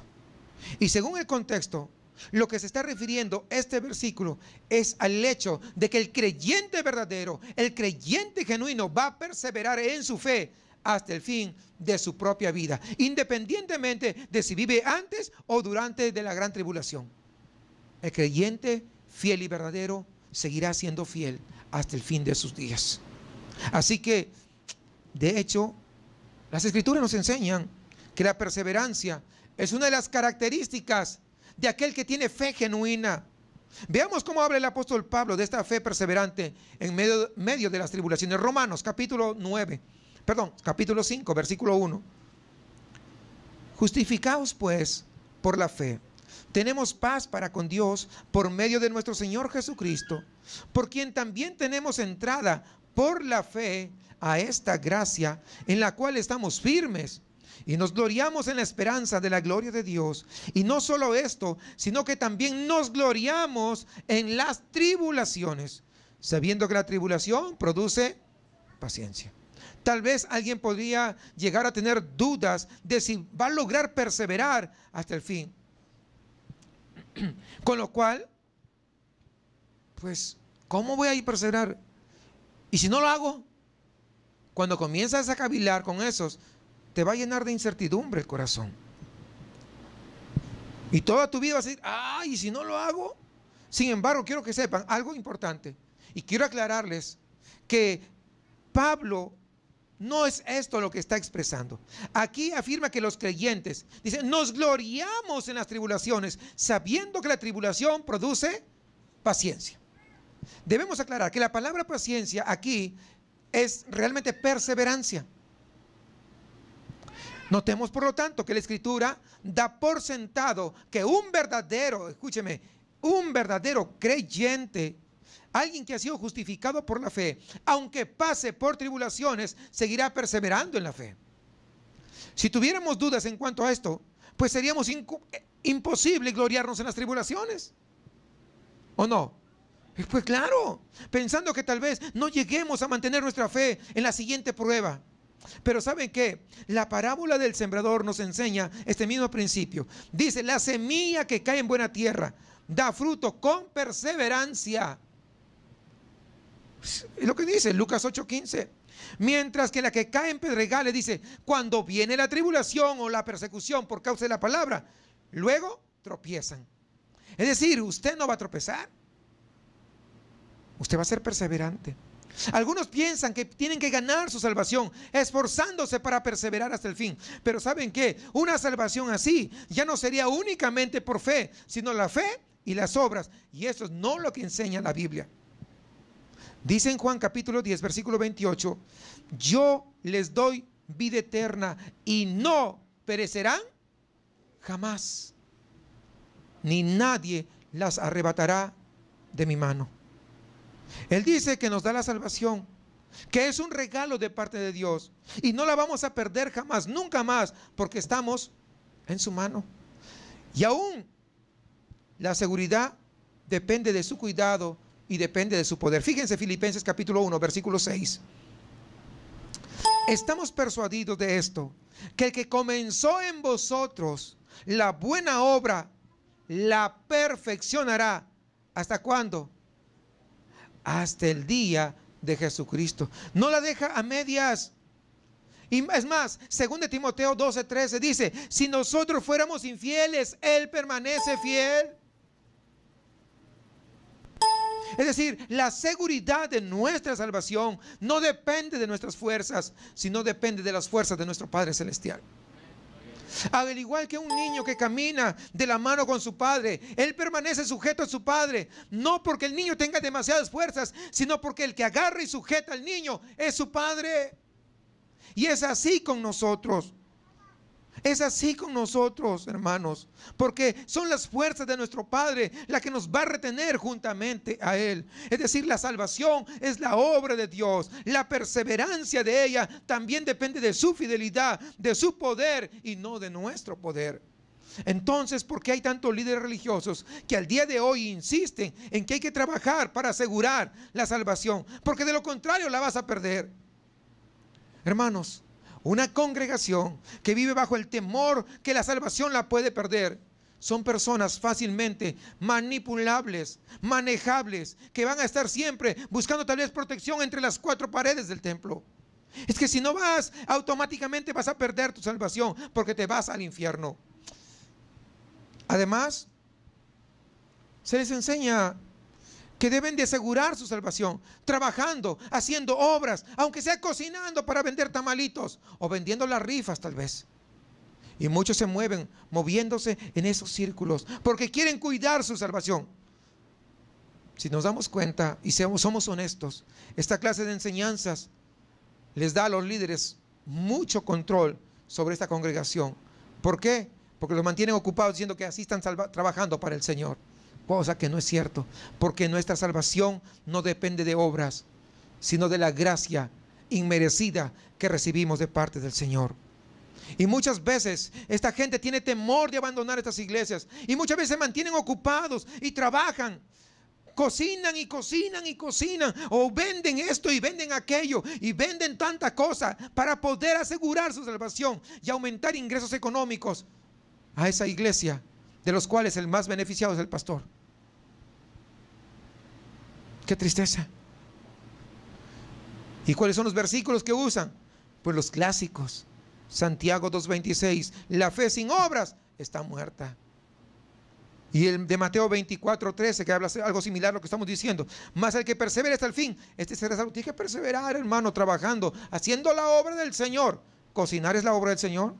S1: Y según el contexto, lo que se está refiriendo este versículo es al hecho de que el creyente verdadero, el creyente genuino va a perseverar en su fe hasta el fin de su propia vida, independientemente de si vive antes o durante de la gran tribulación. El creyente fiel y verdadero seguirá siendo fiel hasta el fin de sus días. Así que, de hecho, las escrituras nos enseñan que la perseverancia es una de las características de aquel que tiene fe genuina. Veamos cómo habla el apóstol Pablo de esta fe perseverante en medio, de las tribulaciones. Romanos capítulo 9, perdón, capítulo 5, versículo 1. justificados pues por la fe. Tenemos paz para con Dios por medio de nuestro Señor Jesucristo, por quien también tenemos entrada por la fe a esta gracia en la cual estamos firmes y nos gloriamos en la esperanza de la gloria de Dios. Y no solo esto, sino que también nos gloriamos en las tribulaciones, sabiendo que la tribulación produce paciencia. Tal vez alguien podría llegar a tener dudas de si va a lograr perseverar hasta el fin. <clears throat> Con lo cual, pues, ¿cómo voy a ir perseverar? ¿Y si no lo hago? Cuando comienzas a cavilar con esos, te va a llenar de incertidumbre el corazón. Y toda tu vida vas a decir, ay, ¿y si no lo hago. Sin embargo, quiero que sepan algo importante. Y quiero aclararles que Pablo no es esto lo que está expresando. Aquí afirma que los creyentes, dicen nos gloriamos en las tribulaciones, sabiendo que la tribulación produce paciencia. Debemos aclarar que la palabra paciencia aquí es realmente perseverancia. Notemos, por lo tanto, que la Escritura da por sentado que un verdadero, escúcheme, un verdadero creyente, alguien que ha sido justificado por la fe, aunque pase por tribulaciones, seguirá perseverando en la fe. Si tuviéramos dudas en cuanto a esto, pues seríamos eh, imposible gloriarnos en las tribulaciones. ¿O no? Eh, pues claro, pensando que tal vez no lleguemos a mantener nuestra fe en la siguiente prueba. Pero ¿saben qué? La parábola del sembrador nos enseña este mismo principio. Dice, la semilla que cae en buena tierra da fruto con perseverancia. Es lo que dice Lucas 8:15. Mientras que la que cae en pedregales dice, cuando viene la tribulación o la persecución por causa de la palabra, luego tropiezan. Es decir, usted no va a tropezar. Usted va a ser perseverante. Algunos piensan que tienen que ganar su salvación esforzándose para perseverar hasta el fin. Pero ¿saben qué? Una salvación así ya no sería únicamente por fe, sino la fe y las obras. Y eso es no lo que enseña la Biblia. Dice en Juan capítulo 10, versículo 28, yo les doy vida eterna y no perecerán jamás, ni nadie las arrebatará de mi mano. Él dice que nos da la salvación, que es un regalo de parte de Dios y no la vamos a perder jamás, nunca más, porque estamos en su mano. Y aún la seguridad depende de su cuidado y depende de su poder. Fíjense Filipenses capítulo 1, versículo 6. Estamos persuadidos de esto, que el que comenzó en vosotros la buena obra, la perfeccionará. ¿Hasta cuándo? hasta el día de Jesucristo. No la deja a medias. Y es más, según de Timoteo 12, 13 dice, si nosotros fuéramos infieles, Él permanece fiel. Es decir, la seguridad de nuestra salvación no depende de nuestras fuerzas, sino depende de las fuerzas de nuestro Padre Celestial. Al igual que un niño que camina de la mano con su padre, él permanece sujeto a su padre, no porque el niño tenga demasiadas fuerzas, sino porque el que agarra y sujeta al niño es su padre. Y es así con nosotros. Es así con nosotros, hermanos, porque son las fuerzas de nuestro Padre la que nos va a retener juntamente a Él. Es decir, la salvación es la obra de Dios. La perseverancia de ella también depende de su fidelidad, de su poder y no de nuestro poder. Entonces, ¿por qué hay tantos líderes religiosos que al día de hoy insisten en que hay que trabajar para asegurar la salvación? Porque de lo contrario la vas a perder. Hermanos, una congregación que vive bajo el temor que la salvación la puede perder. Son personas fácilmente manipulables, manejables, que van a estar siempre buscando tal vez protección entre las cuatro paredes del templo. Es que si no vas, automáticamente vas a perder tu salvación porque te vas al infierno. Además, se les enseña que deben de asegurar su salvación, trabajando, haciendo obras, aunque sea cocinando para vender tamalitos o vendiendo las rifas tal vez. Y muchos se mueven moviéndose en esos círculos porque quieren cuidar su salvación. Si nos damos cuenta y somos honestos, esta clase de enseñanzas les da a los líderes mucho control sobre esta congregación. ¿Por qué? Porque los mantienen ocupados diciendo que así están trabajando para el Señor cosa que no es cierto, porque nuestra salvación no depende de obras, sino de la gracia inmerecida que recibimos de parte del Señor. Y muchas veces esta gente tiene temor de abandonar estas iglesias y muchas veces se mantienen ocupados y trabajan. Cocinan y cocinan y cocinan o venden esto y venden aquello y venden tanta cosa para poder asegurar su salvación y aumentar ingresos económicos a esa iglesia de los cuales el más beneficiado es el pastor. Qué tristeza. ¿Y cuáles son los versículos que usan? Pues los clásicos. Santiago 2.26, la fe sin obras está muerta. Y el de Mateo 24.13, que habla algo similar a lo que estamos diciendo. Más el que persevera hasta el fin, este será salvo. tiene que perseverar, hermano, trabajando, haciendo la obra del Señor. ¿Cocinar es la obra del Señor?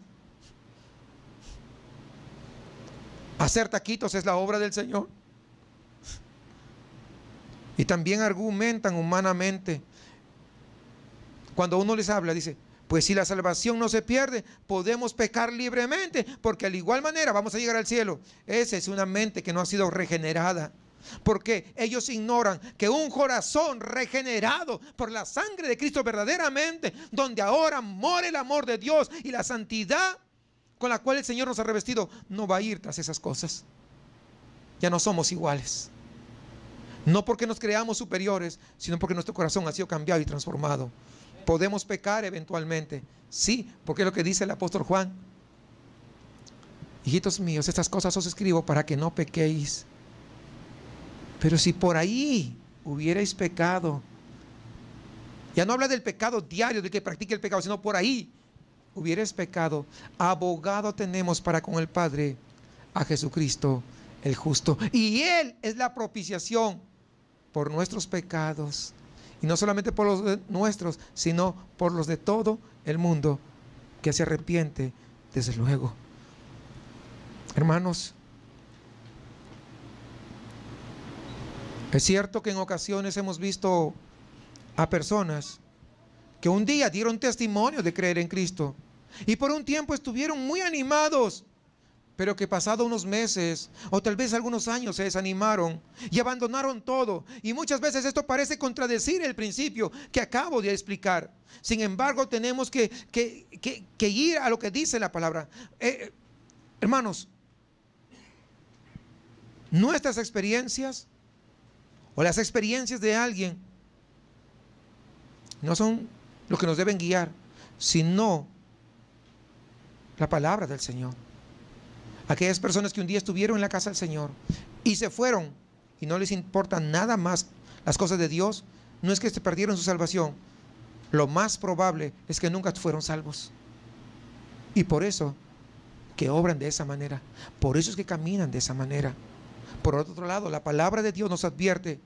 S1: ¿Hacer taquitos es la obra del Señor? Y también argumentan humanamente. Cuando uno les habla, dice, pues si la salvación no se pierde, podemos pecar libremente, porque de igual manera vamos a llegar al cielo. Esa es una mente que no ha sido regenerada. Porque ellos ignoran que un corazón regenerado por la sangre de Cristo verdaderamente, donde ahora mora el amor de Dios y la santidad con la cual el Señor nos ha revestido, no va a ir tras esas cosas. Ya no somos iguales. No porque nos creamos superiores, sino porque nuestro corazón ha sido cambiado y transformado. Podemos pecar eventualmente, sí, porque es lo que dice el apóstol Juan. Hijitos míos, estas cosas os escribo para que no pequéis. Pero si por ahí hubierais pecado, ya no habla del pecado diario, de que practique el pecado, sino por ahí hubierais pecado, abogado tenemos para con el Padre a Jesucristo el justo. Y Él es la propiciación por nuestros pecados, y no solamente por los nuestros, sino por los de todo el mundo que se arrepiente, desde luego. Hermanos, es cierto que en ocasiones hemos visto a personas que un día dieron testimonio de creer en Cristo y por un tiempo estuvieron muy animados pero que pasado unos meses o tal vez algunos años se desanimaron y abandonaron todo. Y muchas veces esto parece contradecir el principio que acabo de explicar. Sin embargo, tenemos que, ir a lo que dice la palabra. Eh, eh, hermanos, nuestras experiencias o las experiencias de alguien no son lo que nos deben guiar, sino la palabra del Señor aquellas personas que un día estuvieron en la casa del Señor y se fueron y no les importa nada más las cosas de Dios, no es que se perdieron su salvación, lo más probable es que nunca fueron salvos. Y por eso que obran de esa manera, por eso es que caminan de esa manera. Por otro lado, la palabra de Dios nos advierte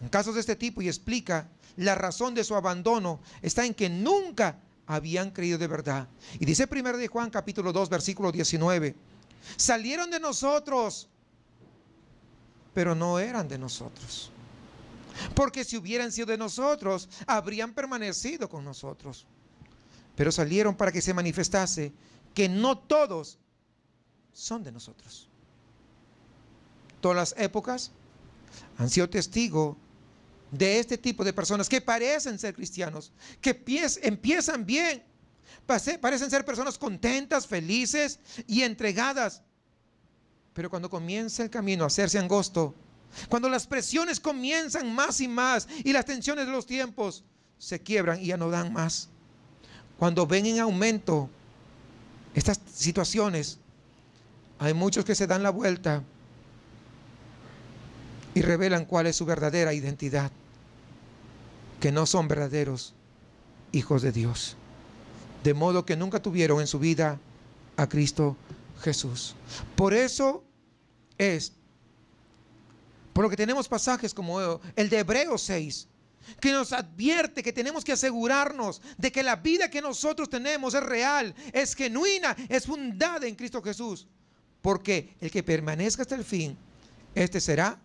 S1: en casos de este tipo y explica la razón de su abandono está en que nunca habían creído de verdad. Y dice primero de Juan capítulo 2 versículo 19, Salieron de nosotros, pero no eran de nosotros. Porque si hubieran sido de nosotros, habrían permanecido con nosotros. Pero salieron para que se manifestase que no todos son de nosotros. Todas las épocas han sido testigo de este tipo de personas que parecen ser cristianos, que empiezan bien, Parecen ser personas contentas, felices y entregadas. Pero cuando comienza el camino a hacerse angosto, cuando las presiones comienzan más y más y las tensiones de los tiempos se quiebran y ya no dan más, cuando ven en aumento estas situaciones, hay muchos que se dan la vuelta y revelan cuál es su verdadera identidad, que no son verdaderos hijos de Dios de modo que nunca tuvieron en su vida a Cristo Jesús. Por eso es, por lo que tenemos pasajes como el de Hebreos 6, que nos advierte que tenemos que asegurarnos de que la vida que nosotros tenemos es real, es genuina, es fundada en Cristo Jesús. Porque el que permanezca hasta el fin, este será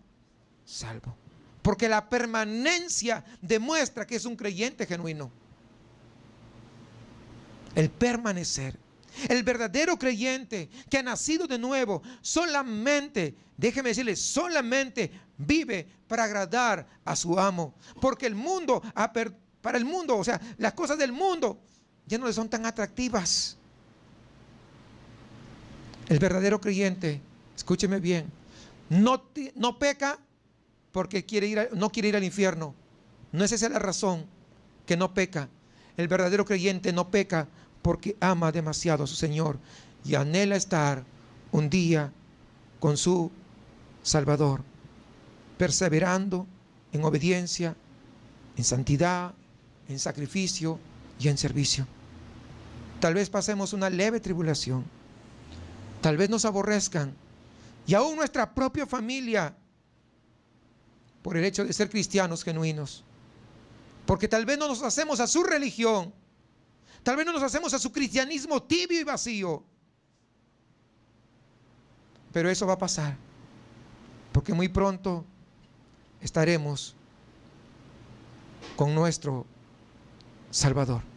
S1: salvo. Porque la permanencia demuestra que es un creyente genuino el permanecer. El verdadero creyente que ha nacido de nuevo solamente, déjeme decirle, solamente vive para agradar a su amo. Porque el mundo, para el mundo, o sea, las cosas del mundo ya no le son tan atractivas. El verdadero creyente, escúcheme bien, no, no peca porque quiere ir no quiere ir al infierno. No es esa la razón que no peca. El verdadero creyente no peca porque ama demasiado a su Señor y anhela estar un día con su Salvador, perseverando en obediencia, en santidad, en sacrificio y en servicio. Tal vez pasemos una leve tribulación, tal vez nos aborrezcan y aún nuestra propia familia por el hecho de ser cristianos genuinos, porque tal vez no nos hacemos a su religión Tal vez no nos hacemos a su cristianismo tibio y vacío. Pero eso va a pasar. Porque muy pronto estaremos con nuestro Salvador.